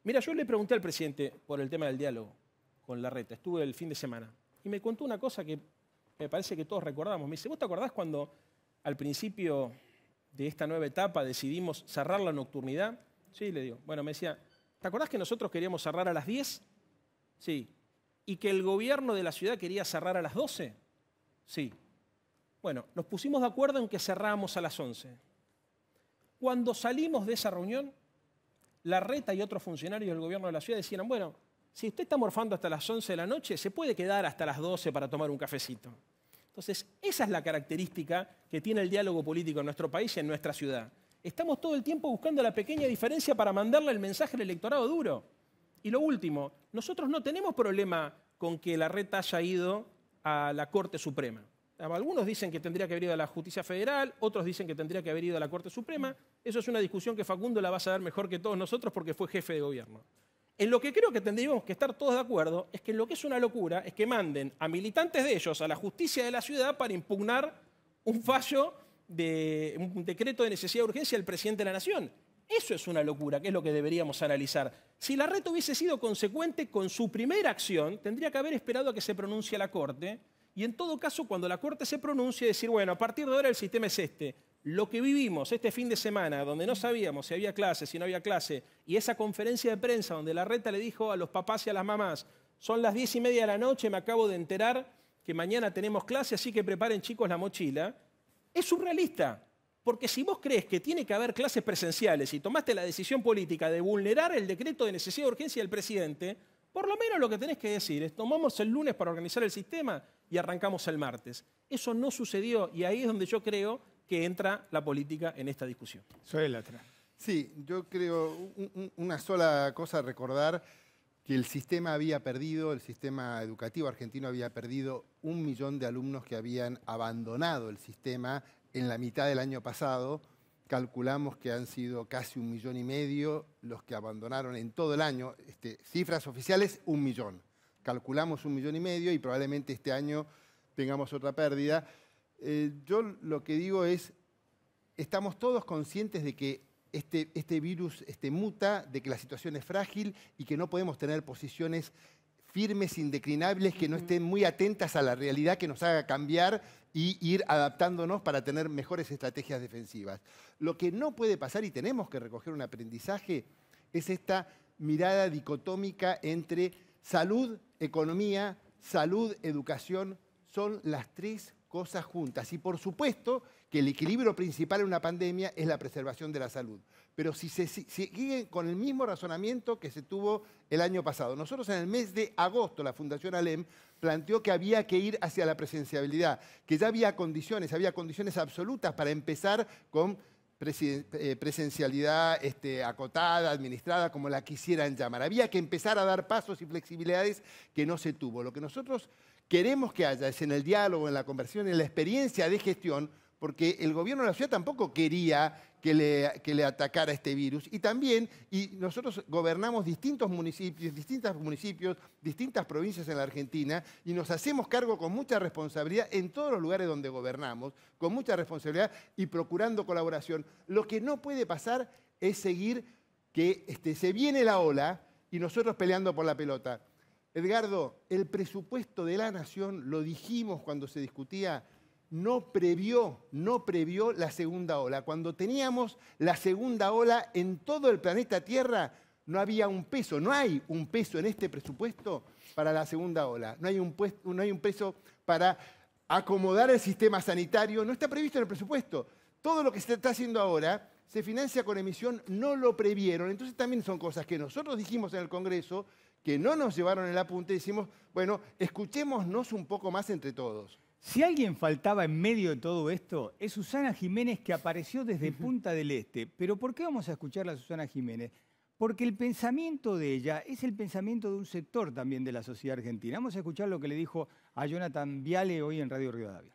Speaker 5: Mira, yo le pregunté al presidente por el tema del diálogo con la reta, estuve el fin de semana, y me contó una cosa que me parece que todos recordamos. Me dice, ¿vos te acordás cuando al principio de esta nueva etapa decidimos cerrar la nocturnidad? Sí, le digo. Bueno, me decía, ¿te acordás que nosotros queríamos cerrar a las 10? Sí. ¿Y que el gobierno de la ciudad quería cerrar a las 12? Sí. Bueno, nos pusimos de acuerdo en que cerramos a las 11. Cuando salimos de esa reunión, la reta y otros funcionarios del gobierno de la ciudad decían, bueno, si usted está morfando hasta las 11 de la noche, se puede quedar hasta las 12 para tomar un cafecito. Entonces, esa es la característica que tiene el diálogo político en nuestro país y en nuestra ciudad. Estamos todo el tiempo buscando la pequeña diferencia para mandarle el mensaje al electorado duro. Y lo último, nosotros no tenemos problema con que la reta haya ido a la Corte Suprema. Algunos dicen que tendría que haber ido a la Justicia Federal, otros dicen que tendría que haber ido a la Corte Suprema. Eso es una discusión que Facundo la va a saber mejor que todos nosotros porque fue jefe de gobierno. En lo que creo que tendríamos que estar todos de acuerdo es que lo que es una locura es que manden a militantes de ellos a la justicia de la ciudad para impugnar un fallo de un decreto de necesidad de urgencia del presidente de la Nación. Eso es una locura, que es lo que deberíamos analizar. Si la red hubiese sido consecuente con su primera acción, tendría que haber esperado a que se pronuncie la Corte y en todo caso, cuando la Corte se pronuncie, decir, bueno, a partir de ahora el sistema es este lo que vivimos este fin de semana, donde no sabíamos si había clase, si no había clase, y esa conferencia de prensa donde la reta le dijo a los papás y a las mamás, son las diez y media de la noche, me acabo de enterar que mañana tenemos clase, así que preparen chicos la mochila, es surrealista. Porque si vos crees que tiene que haber clases presenciales y tomaste la decisión política de vulnerar el decreto de necesidad de urgencia del presidente, por lo menos lo que tenés que decir es tomamos el lunes para organizar el sistema y arrancamos el martes. Eso no sucedió y ahí es donde yo creo que entra la política en esta discusión. Soy el atra.
Speaker 6: Sí, yo creo una sola cosa recordar que el sistema había perdido, el sistema educativo argentino había perdido un millón de alumnos que habían abandonado el sistema en la mitad del año pasado. Calculamos que han sido casi un millón y medio los que abandonaron en todo el año. Este, cifras oficiales, un millón. Calculamos un millón y medio y probablemente este año tengamos otra pérdida. Eh, yo lo que digo es, estamos todos conscientes de que este, este virus este, muta, de que la situación es frágil y que no podemos tener posiciones firmes, indeclinables, que no estén muy atentas a la realidad que nos haga cambiar y ir adaptándonos para tener mejores estrategias defensivas. Lo que no puede pasar y tenemos que recoger un aprendizaje es esta mirada dicotómica entre salud, economía, salud, educación, son las tres cosas juntas. Y por supuesto que el equilibrio principal en una pandemia es la preservación de la salud. Pero si se sigue siguen con el mismo razonamiento que se tuvo el año pasado, nosotros en el mes de agosto la Fundación Alem planteó que había que ir hacia la presencialidad, que ya había condiciones, había condiciones absolutas para empezar con eh, presencialidad este, acotada, administrada, como la quisieran llamar. Había que empezar a dar pasos y flexibilidades que no se tuvo. Lo que nosotros queremos que haya es en el diálogo, en la conversación, en la experiencia de gestión, porque el gobierno de la ciudad tampoco quería que le, atacara este virus. Y también, y nosotros gobernamos distintos municipios, distintos municipios, distintas provincias en la Argentina, y nos hacemos cargo con mucha responsabilidad en todos los lugares donde gobernamos, con mucha responsabilidad y procurando colaboración. Lo que no puede pasar es seguir que este, se viene la ola y nosotros peleando por la pelota. Edgardo, el presupuesto de la nación, lo dijimos cuando se discutía, no previó, no previó la segunda ola. Cuando teníamos la segunda ola en todo el planeta Tierra, no había un peso, no hay un peso en este presupuesto para la segunda ola, no hay un, pues-, no hay un peso para acomodar el sistema sanitario, no está previsto en el presupuesto. Todo lo que se está haciendo ahora se financia con emisión, no lo previeron. Entonces también son cosas que nosotros dijimos en el Congreso, que no nos llevaron el apunte, decimos, bueno, escuchémonos un
Speaker 1: poco más entre todos. Si alguien faltaba en medio de todo esto, es Susana Jiménez que apareció desde Punta del Este. Pero ¿por qué vamos a escucharla a Susana Jiménez? Porque el pensamiento de ella es el pensamiento de un sector también de la sociedad argentina. Vamos a escuchar lo que le dijo a Jonathan Viale hoy en Radio Río Rivadavia.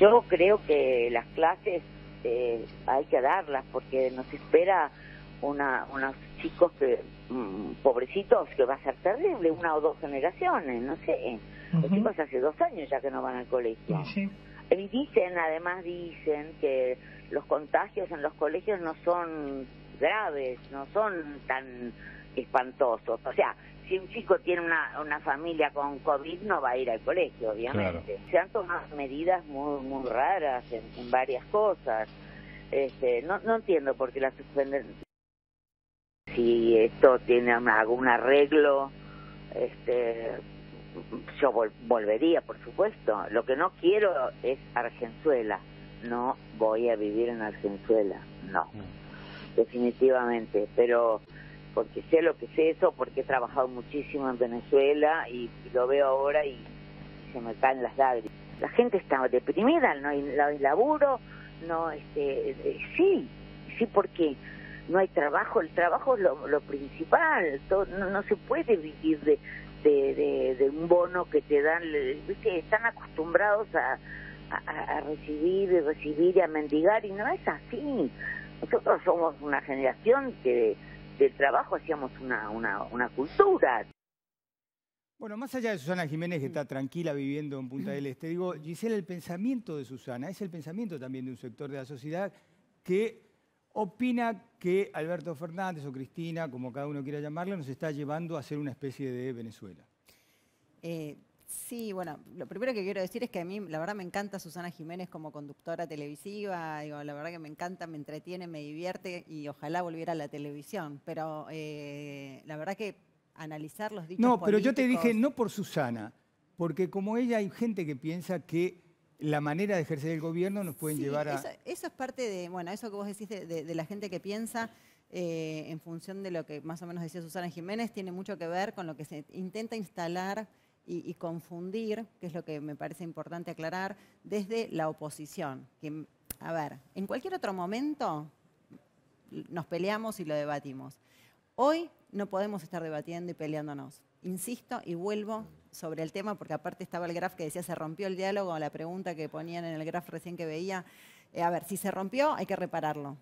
Speaker 10: Yo creo que las clases eh, hay que darlas porque nos espera una, una chicos que, mm, pobrecitos que va a ser terrible, una o dos generaciones, no sé. Los chicos hace dos años ya que no van al colegio. Y dicen, además dicen que los contagios en los colegios no son graves, no son tan espantosos. O sea, si un chico tiene una, una familia con COVID no va a ir al colegio, obviamente. Se han tomado medidas muy, muy raras en, varias cosas. Este, no, no entiendo por qué la suspenden si esto tiene algún arreglo, este, yo volvería, por supuesto. Lo que no quiero es Argenzuela. No voy a vivir en Argenzuela, no. Mm. Definitivamente, pero porque sé lo que es eso, porque he trabajado muchísimo en Venezuela y, lo veo ahora y, se me caen las lágrimas. La gente está deprimida, no hay, laburo, no, este, eh, sí, sí, porque no hay trabajo, el trabajo es lo, principal, no, se puede vivir de, un bono que te dan, están acostumbrados a, recibir y recibir y a mendigar y no es así. Nosotros somos una generación que del trabajo hacíamos una, una, una cultura.
Speaker 1: Bueno, más allá de Susana Jiménez, que está mm. tranquila viviendo en Punta mm. del Este, digo, Gisela, el pensamiento de Susana es el pensamiento también de un sector de la sociedad que opina que Alberto Fernández o Cristina, como cada uno quiera llamarla, nos está llevando a ser una especie de Venezuela.
Speaker 7: Eh, sí, bueno, lo primero que quiero decir es que a mí, la verdad, me encanta Susana Jiménez como conductora televisiva. Digo, la verdad que me encanta, me entretiene, me divierte y ojalá volviera a la televisión. Pero eh, la verdad que analizar los dichos. No, pero yo te dije no
Speaker 1: por Susana, porque como ella hay gente que piensa que la manera de ejercer el gobierno nos pueden llevar a...
Speaker 7: Eso, es parte de, bueno, eso que vos decís de, la gente que piensa eh, en función de lo que más o menos decía Susana Jiménez, tiene mucho que ver con lo que se intenta instalar y, confundir, que es lo que me parece importante aclarar, desde la oposición. a ver, en cualquier otro momento nos peleamos y lo debatimos. Hoy no podemos estar debatiendo y peleándonos. Insisto y vuelvo sobre el tema, porque aparte estaba el graf que decía se rompió el diálogo, la pregunta que ponían en el graf recién que veía. Eh, a ver, si se rompió, hay que repararlo.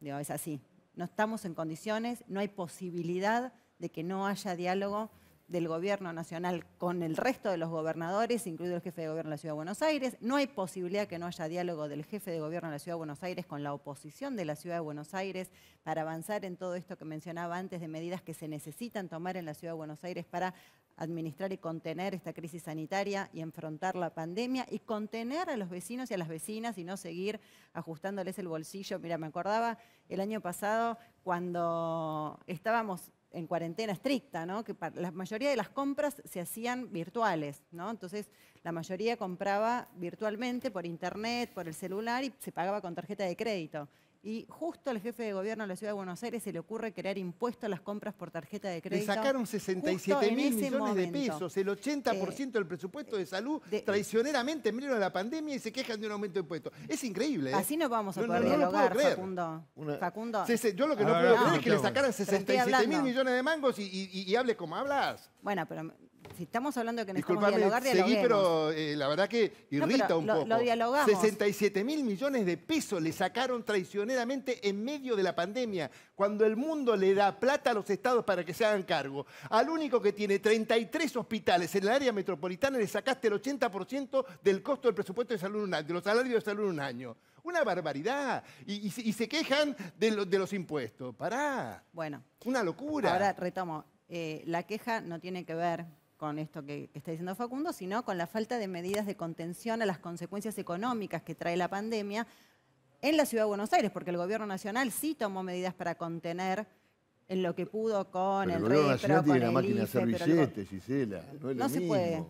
Speaker 7: Digo, es así. No estamos en condiciones, no hay posibilidad de que no haya diálogo del gobierno nacional con el resto de los gobernadores, incluido el jefe de gobierno de la Ciudad de Buenos Aires. No hay posibilidad que no haya diálogo del jefe de gobierno de la Ciudad de Buenos Aires con la oposición de la Ciudad de Buenos Aires para avanzar en todo esto que mencionaba antes de medidas que se necesitan tomar en la Ciudad de Buenos Aires para administrar y contener esta crisis sanitaria y enfrentar la pandemia y contener a los vecinos y a las vecinas y no seguir ajustándoles el bolsillo. Mira, me acordaba el año pasado cuando estábamos en cuarentena estricta, ¿no? Que la mayoría de las compras se hacían virtuales, ¿no? Entonces, la mayoría compraba virtualmente por internet, por el celular y se pagaba con tarjeta de crédito y justo al jefe de gobierno de la Ciudad de Buenos Aires se le ocurre crear impuestos a las compras por tarjeta de crédito. Le sacaron 67 mil millones de pesos,
Speaker 1: el 80%
Speaker 6: eh, del presupuesto de salud traicioneramente en medio de la pandemia y se quejan de un aumento de impuestos. Es increíble. ¿eh? Así no vamos a no, Facundo. yo lo que
Speaker 7: no, puedo creer es que le sacaran 67 mil millones de mangos y, hable como hablas. Bueno, pero si estamos hablando de que necesitamos dialogar, seguí, pero
Speaker 6: eh, la verdad que irrita un poco. Lo dialogamos. 67 mil millones de pesos le sacaron traicioneramente en medio de la pandemia, cuando el mundo le da plata a los estados para que se hagan cargo. Al único que tiene 33 hospitales en el área metropolitana le sacaste el 80% del costo del presupuesto de salud, de los salarios de salud en un año.
Speaker 7: Una barbaridad. Y, se quejan de, de los impuestos. Pará. Bueno. Una locura. Ahora retomo. Eh, la queja no tiene que ver con esto que, está diciendo Facundo, sino con la falta de medidas de contención a las consecuencias económicas que trae la pandemia en la Ciudad de Buenos Aires, porque el Gobierno Nacional sí tomó medidas para contener en lo que pudo con el, Gobierno la máquina No, se puede.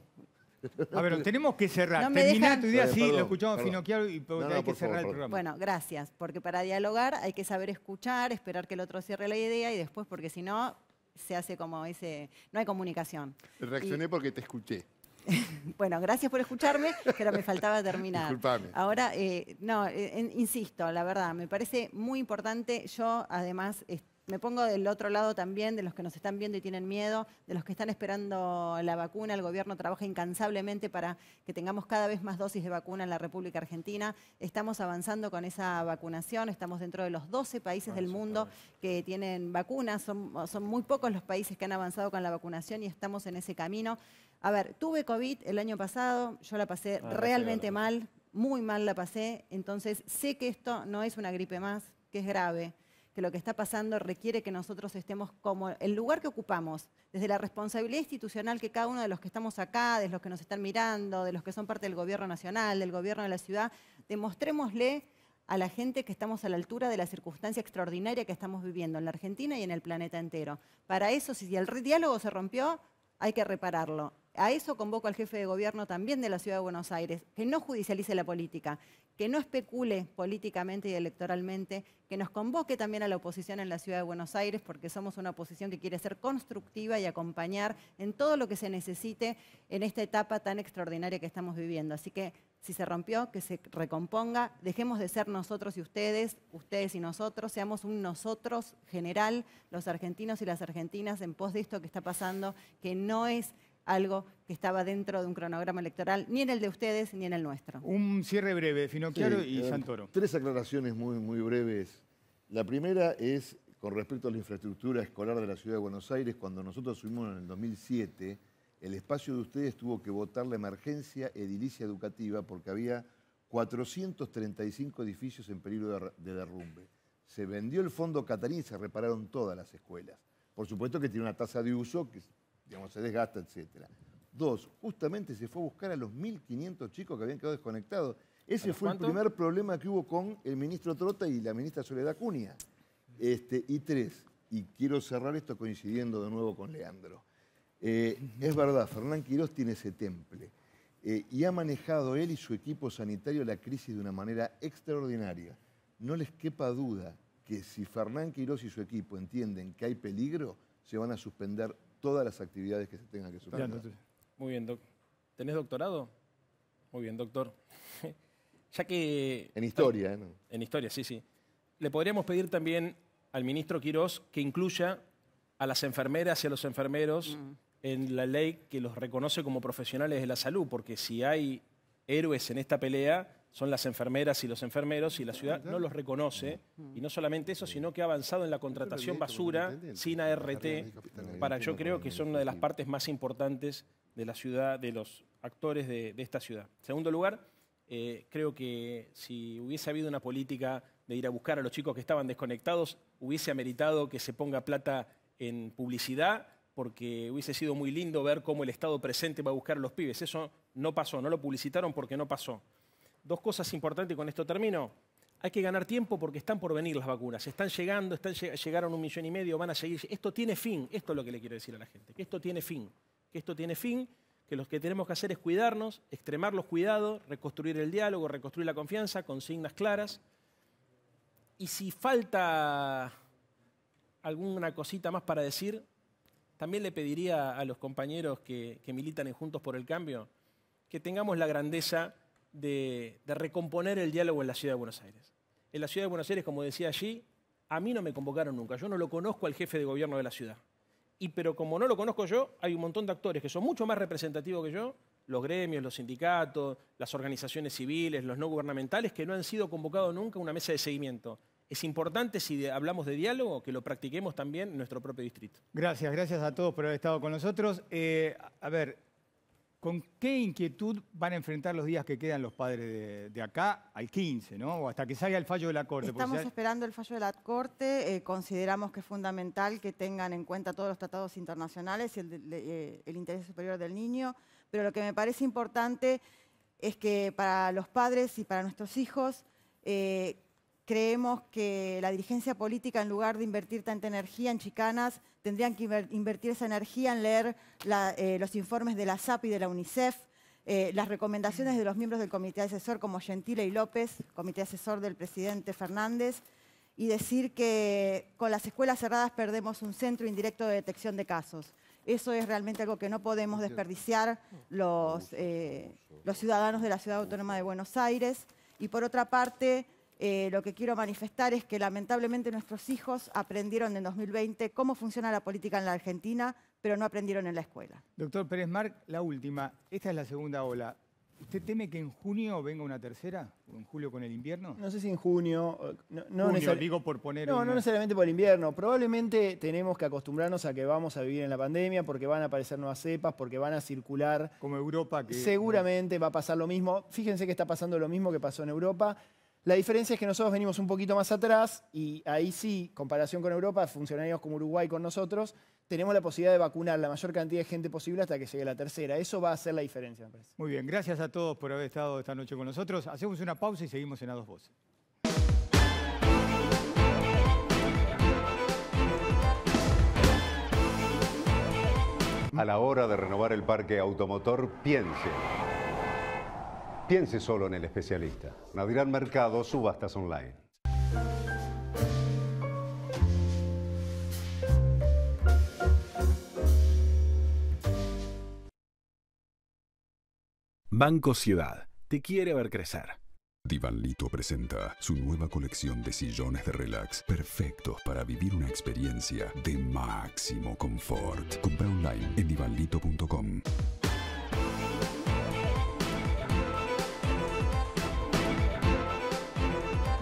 Speaker 1: A ver, tenemos que cerrar. termina tu idea, sí, lo escuchamos finoquear y no, que cerrar el programa.
Speaker 7: Bueno, gracias, porque para dialogar hay que saber escuchar, esperar que el otro cierre la idea y después, porque si no, se hace como ese, no hay comunicación. Reaccioné
Speaker 6: porque te escuché.
Speaker 7: bueno, gracias por escucharme, pero me faltaba terminar. Disculpame. Ahora, eh, no, eh, insisto, la verdad, me parece muy importante. Yo, además, me pongo del otro lado también de los que nos están viendo y tienen miedo, de los que están esperando la vacuna. El gobierno trabaja incansablemente para que tengamos cada vez más dosis de vacuna en la República Argentina. Estamos avanzando con esa vacunación. Estamos dentro de los 12 países del mundo que tienen vacunas. Son, muy pocos los países que han avanzado con la vacunación y estamos en ese camino. A ver, tuve COVID el año pasado, yo la pasé ah, realmente mal, muy mal la pasé, entonces sé que esto no es una gripe más, que es grave que lo que está pasando requiere que nosotros estemos como el lugar que ocupamos, desde la responsabilidad institucional que cada uno de los que estamos acá, de los que nos están mirando, de los que son parte del gobierno nacional, del gobierno de la ciudad, demostrémosle a la gente que estamos a la altura de la circunstancia extraordinaria que estamos viviendo en la Argentina y en el planeta entero. Para eso, si el diálogo se rompió, hay que repararlo. A eso convoco al jefe de gobierno también de la Ciudad de Buenos Aires, que no judicialice la política, que no especule políticamente y electoralmente, que nos convoque también a la oposición en la Ciudad de Buenos Aires, porque somos una oposición que quiere ser constructiva y acompañar en todo lo que se necesite en esta etapa tan extraordinaria que estamos viviendo. Así que si se rompió, que se recomponga, dejemos de ser nosotros y ustedes, ustedes y nosotros, seamos un nosotros general, los argentinos y las argentinas, en pos de esto que está pasando, que no es algo que estaba dentro de un cronograma electoral, ni en el de ustedes ni en el nuestro.
Speaker 1: Un cierre breve, Finocchiaro y eh, Santoro.
Speaker 4: Tres aclaraciones muy, muy breves. La primera es con respecto a la infraestructura escolar de la Ciudad de Buenos Aires. Cuando nosotros fuimos en el 2007, el espacio de ustedes tuvo que votar la emergencia edilicia educativa porque había 435 edificios en peligro de derrumbe. Se vendió el fondo Catarín y se repararon todas las escuelas. Por supuesto que tiene una tasa de uso que digamos, se desgasta, etc. Dos, justamente se fue a buscar a los 1.500 chicos que habían quedado desconectados. Ese fue el primer problema que hubo con el ministro Trota y la ministra Soledad Cunha. Este, y tres, y quiero cerrar esto coincidiendo de nuevo con Leandro. Eh, es verdad, Fernán Quirós tiene ese temple. Eh, y ha manejado él y su equipo sanitario la crisis de una manera extraordinaria. No les quepa duda que si Fernán Quirós y su equipo entienden que hay peligro, se van a suspender todas las actividades que se tengan que suspender.
Speaker 5: Muy bien, doc. ¿Tenés doctorado? Muy bien, doctor. ya que... En historia, ¿eh? En historia, sí, sí. Le podríamos pedir también al ministro Quirós que incluya a las enfermeras y a los enfermeros mm. en la ley que los reconoce como profesionales de la salud, porque si hay héroes en esta pelea son las enfermeras y los enfermeros y la ciudad no los reconoce. Y no solamente eso, sino que ha avanzado en la contratación basura sin ART, para yo creo que son una de las partes más importantes de la ciudad, de los actores de, esta ciudad. En segundo lugar, eh, creo que si hubiese habido una política de ir a buscar a los chicos que estaban desconectados, hubiese ameritado que se ponga plata en publicidad, porque hubiese sido muy lindo ver cómo el Estado presente va a buscar a los pibes. Eso no pasó, no lo publicitaron porque no pasó. Dos cosas importantes con esto termino. Hay que ganar tiempo porque están por venir las vacunas. Están llegando, llegaron un millón y medio, van a seguir. Esto tiene fin. Esto es lo que le quiero decir a la gente. Que esto tiene fin. Que esto tiene fin. Que lo que tenemos que hacer es cuidarnos, extremar los cuidados, reconstruir el diálogo, reconstruir la confianza, consignas claras. Y si falta alguna cosita más para decir, también le pediría a los compañeros que, que militan en Juntos por el Cambio que tengamos la grandeza de, recomponer el diálogo en la ciudad de Buenos Aires. En la ciudad de Buenos Aires, como decía allí, a mí no me convocaron nunca, yo no lo conozco al jefe de gobierno de la ciudad. Y pero como no lo conozco yo, hay un montón de actores que son mucho más representativos que yo, los gremios, los sindicatos, las organizaciones civiles, los no gubernamentales, que no han sido convocados nunca a una mesa de seguimiento. Es importante, si hablamos de diálogo, que lo practiquemos también en nuestro propio distrito.
Speaker 1: Gracias, gracias a todos por haber estado con nosotros. Eh, a ver, ¿Con qué inquietud van a enfrentar los días que quedan los padres de, acá al 15, ¿no? O hasta que salga el fallo de la Corte. Estamos
Speaker 8: esperando el fallo de la Corte. Eh, consideramos que es fundamental que tengan en cuenta todos los tratados internacionales y eh, el, interés superior del niño. Pero lo que me parece importante es que para los padres y para nuestros hijos eh, Creemos que la dirigencia política, en lugar de invertir tanta energía en chicanas, tendrían que invertir esa energía en leer eh, los informes de la SAP y de la UNICEF, eh, las recomendaciones de los miembros del comité asesor como Gentile y López, comité asesor del presidente Fernández, y decir que con las escuelas cerradas perdemos un centro indirecto de detección de casos. Eso es realmente algo que no podemos desperdiciar los, eh, los ciudadanos de la Ciudad Autónoma de Buenos Aires. Y por otra parte, eh, lo que quiero manifestar es que lamentablemente nuestros hijos aprendieron en 2020 cómo funciona la política en la Argentina, pero no aprendieron en la escuela.
Speaker 1: Doctor Pérez Marc, la última. Esta es la segunda ola. ¿Usted teme que en junio venga una tercera? ¿O en julio con el invierno? No
Speaker 9: sé si en junio. Eh, no, no digo
Speaker 1: por poner. No, no
Speaker 9: necesariamente por el invierno. Probablemente tenemos que acostumbrarnos a que vamos a vivir en la pandemia porque van a aparecer nuevas cepas, porque van a circular. Como Europa que. Seguramente va a pasar lo mismo. Fíjense que está pasando lo mismo que pasó en Europa. La diferencia es que nosotros venimos un poquito más atrás y ahí sí, comparación con Europa, funcionarios como Uruguay con nosotros, tenemos la posibilidad de vacunar la mayor cantidad de gente posible hasta que llegue la tercera. Eso va a ser la
Speaker 1: diferencia, me parece. Muy bien, gracias a todos por haber estado esta noche con nosotros. Hacemos una pausa y seguimos en A Dos Voces.
Speaker 6: A la hora de renovar el parque automotor, piense. Piense solo en el especialista. al Mercado, subastas
Speaker 9: online.
Speaker 3: Banco Ciudad. Te quiere ver crecer. Divanlito presenta su nueva colección de sillones de relax perfectos para vivir una experiencia de máximo confort. Compra online en divanlito.com.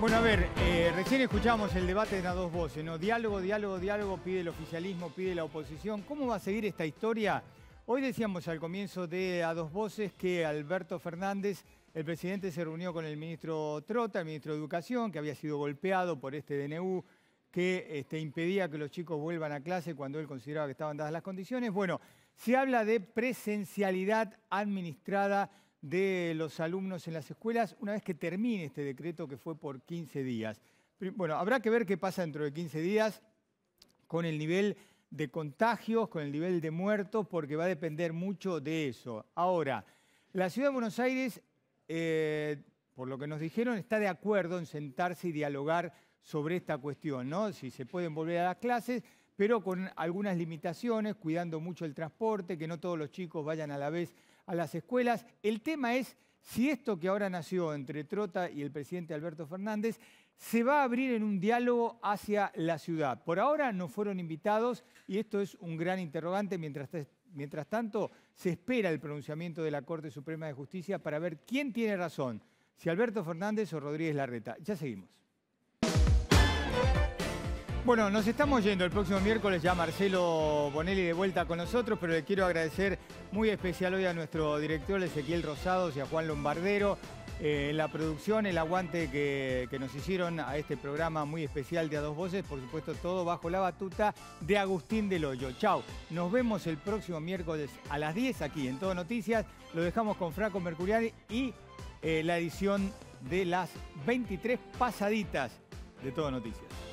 Speaker 1: Bueno, a ver, eh, recién escuchamos el debate en a dos voces, ¿no? Diálogo, diálogo, diálogo, pide el oficialismo, pide la oposición. ¿Cómo va a seguir esta historia? Hoy decíamos al comienzo de A Dos Voces que Alberto Fernández, el presidente, se reunió con el ministro Trota, el ministro de Educación, que había sido golpeado por este DNU que este, impedía que los chicos vuelvan a clase cuando él consideraba que estaban dadas las condiciones. Bueno, se habla de presencialidad administrada de los alumnos en las escuelas una vez que termine este decreto que fue por 15 días. Bueno, habrá que ver qué pasa dentro de 15 días con el nivel de contagios, con el nivel de muertos, porque va a depender mucho de eso. Ahora, la ciudad de Buenos Aires, eh, por lo que nos dijeron, está de acuerdo en sentarse y dialogar sobre esta cuestión, ¿no? Si se pueden volver a las clases, pero con algunas limitaciones, cuidando mucho el transporte, que no todos los chicos vayan a la vez a las escuelas. El tema es si esto que ahora nació entre Trota y el presidente Alberto Fernández se va a abrir en un diálogo hacia la ciudad. Por ahora no fueron invitados y esto es un gran interrogante. Mientras, tanto, se espera el pronunciamiento de la Corte Suprema de Justicia para ver quién tiene razón, si Alberto Fernández o Rodríguez Larreta. Ya seguimos. Bueno, nos estamos yendo el próximo miércoles ya Marcelo Bonelli de vuelta con nosotros, pero le quiero agradecer muy especial hoy a nuestro director Ezequiel Rosados y a Juan Lombardero eh, la producción, el aguante que, nos hicieron a este programa muy especial de A Dos Voces, por supuesto todo bajo la batuta de Agustín del Hoyo. Chau, nos vemos el próximo miércoles a las 10 aquí en Todo Noticias, lo dejamos con Franco Mercurial y eh, la edición de las 23 pasaditas de Todo Noticias.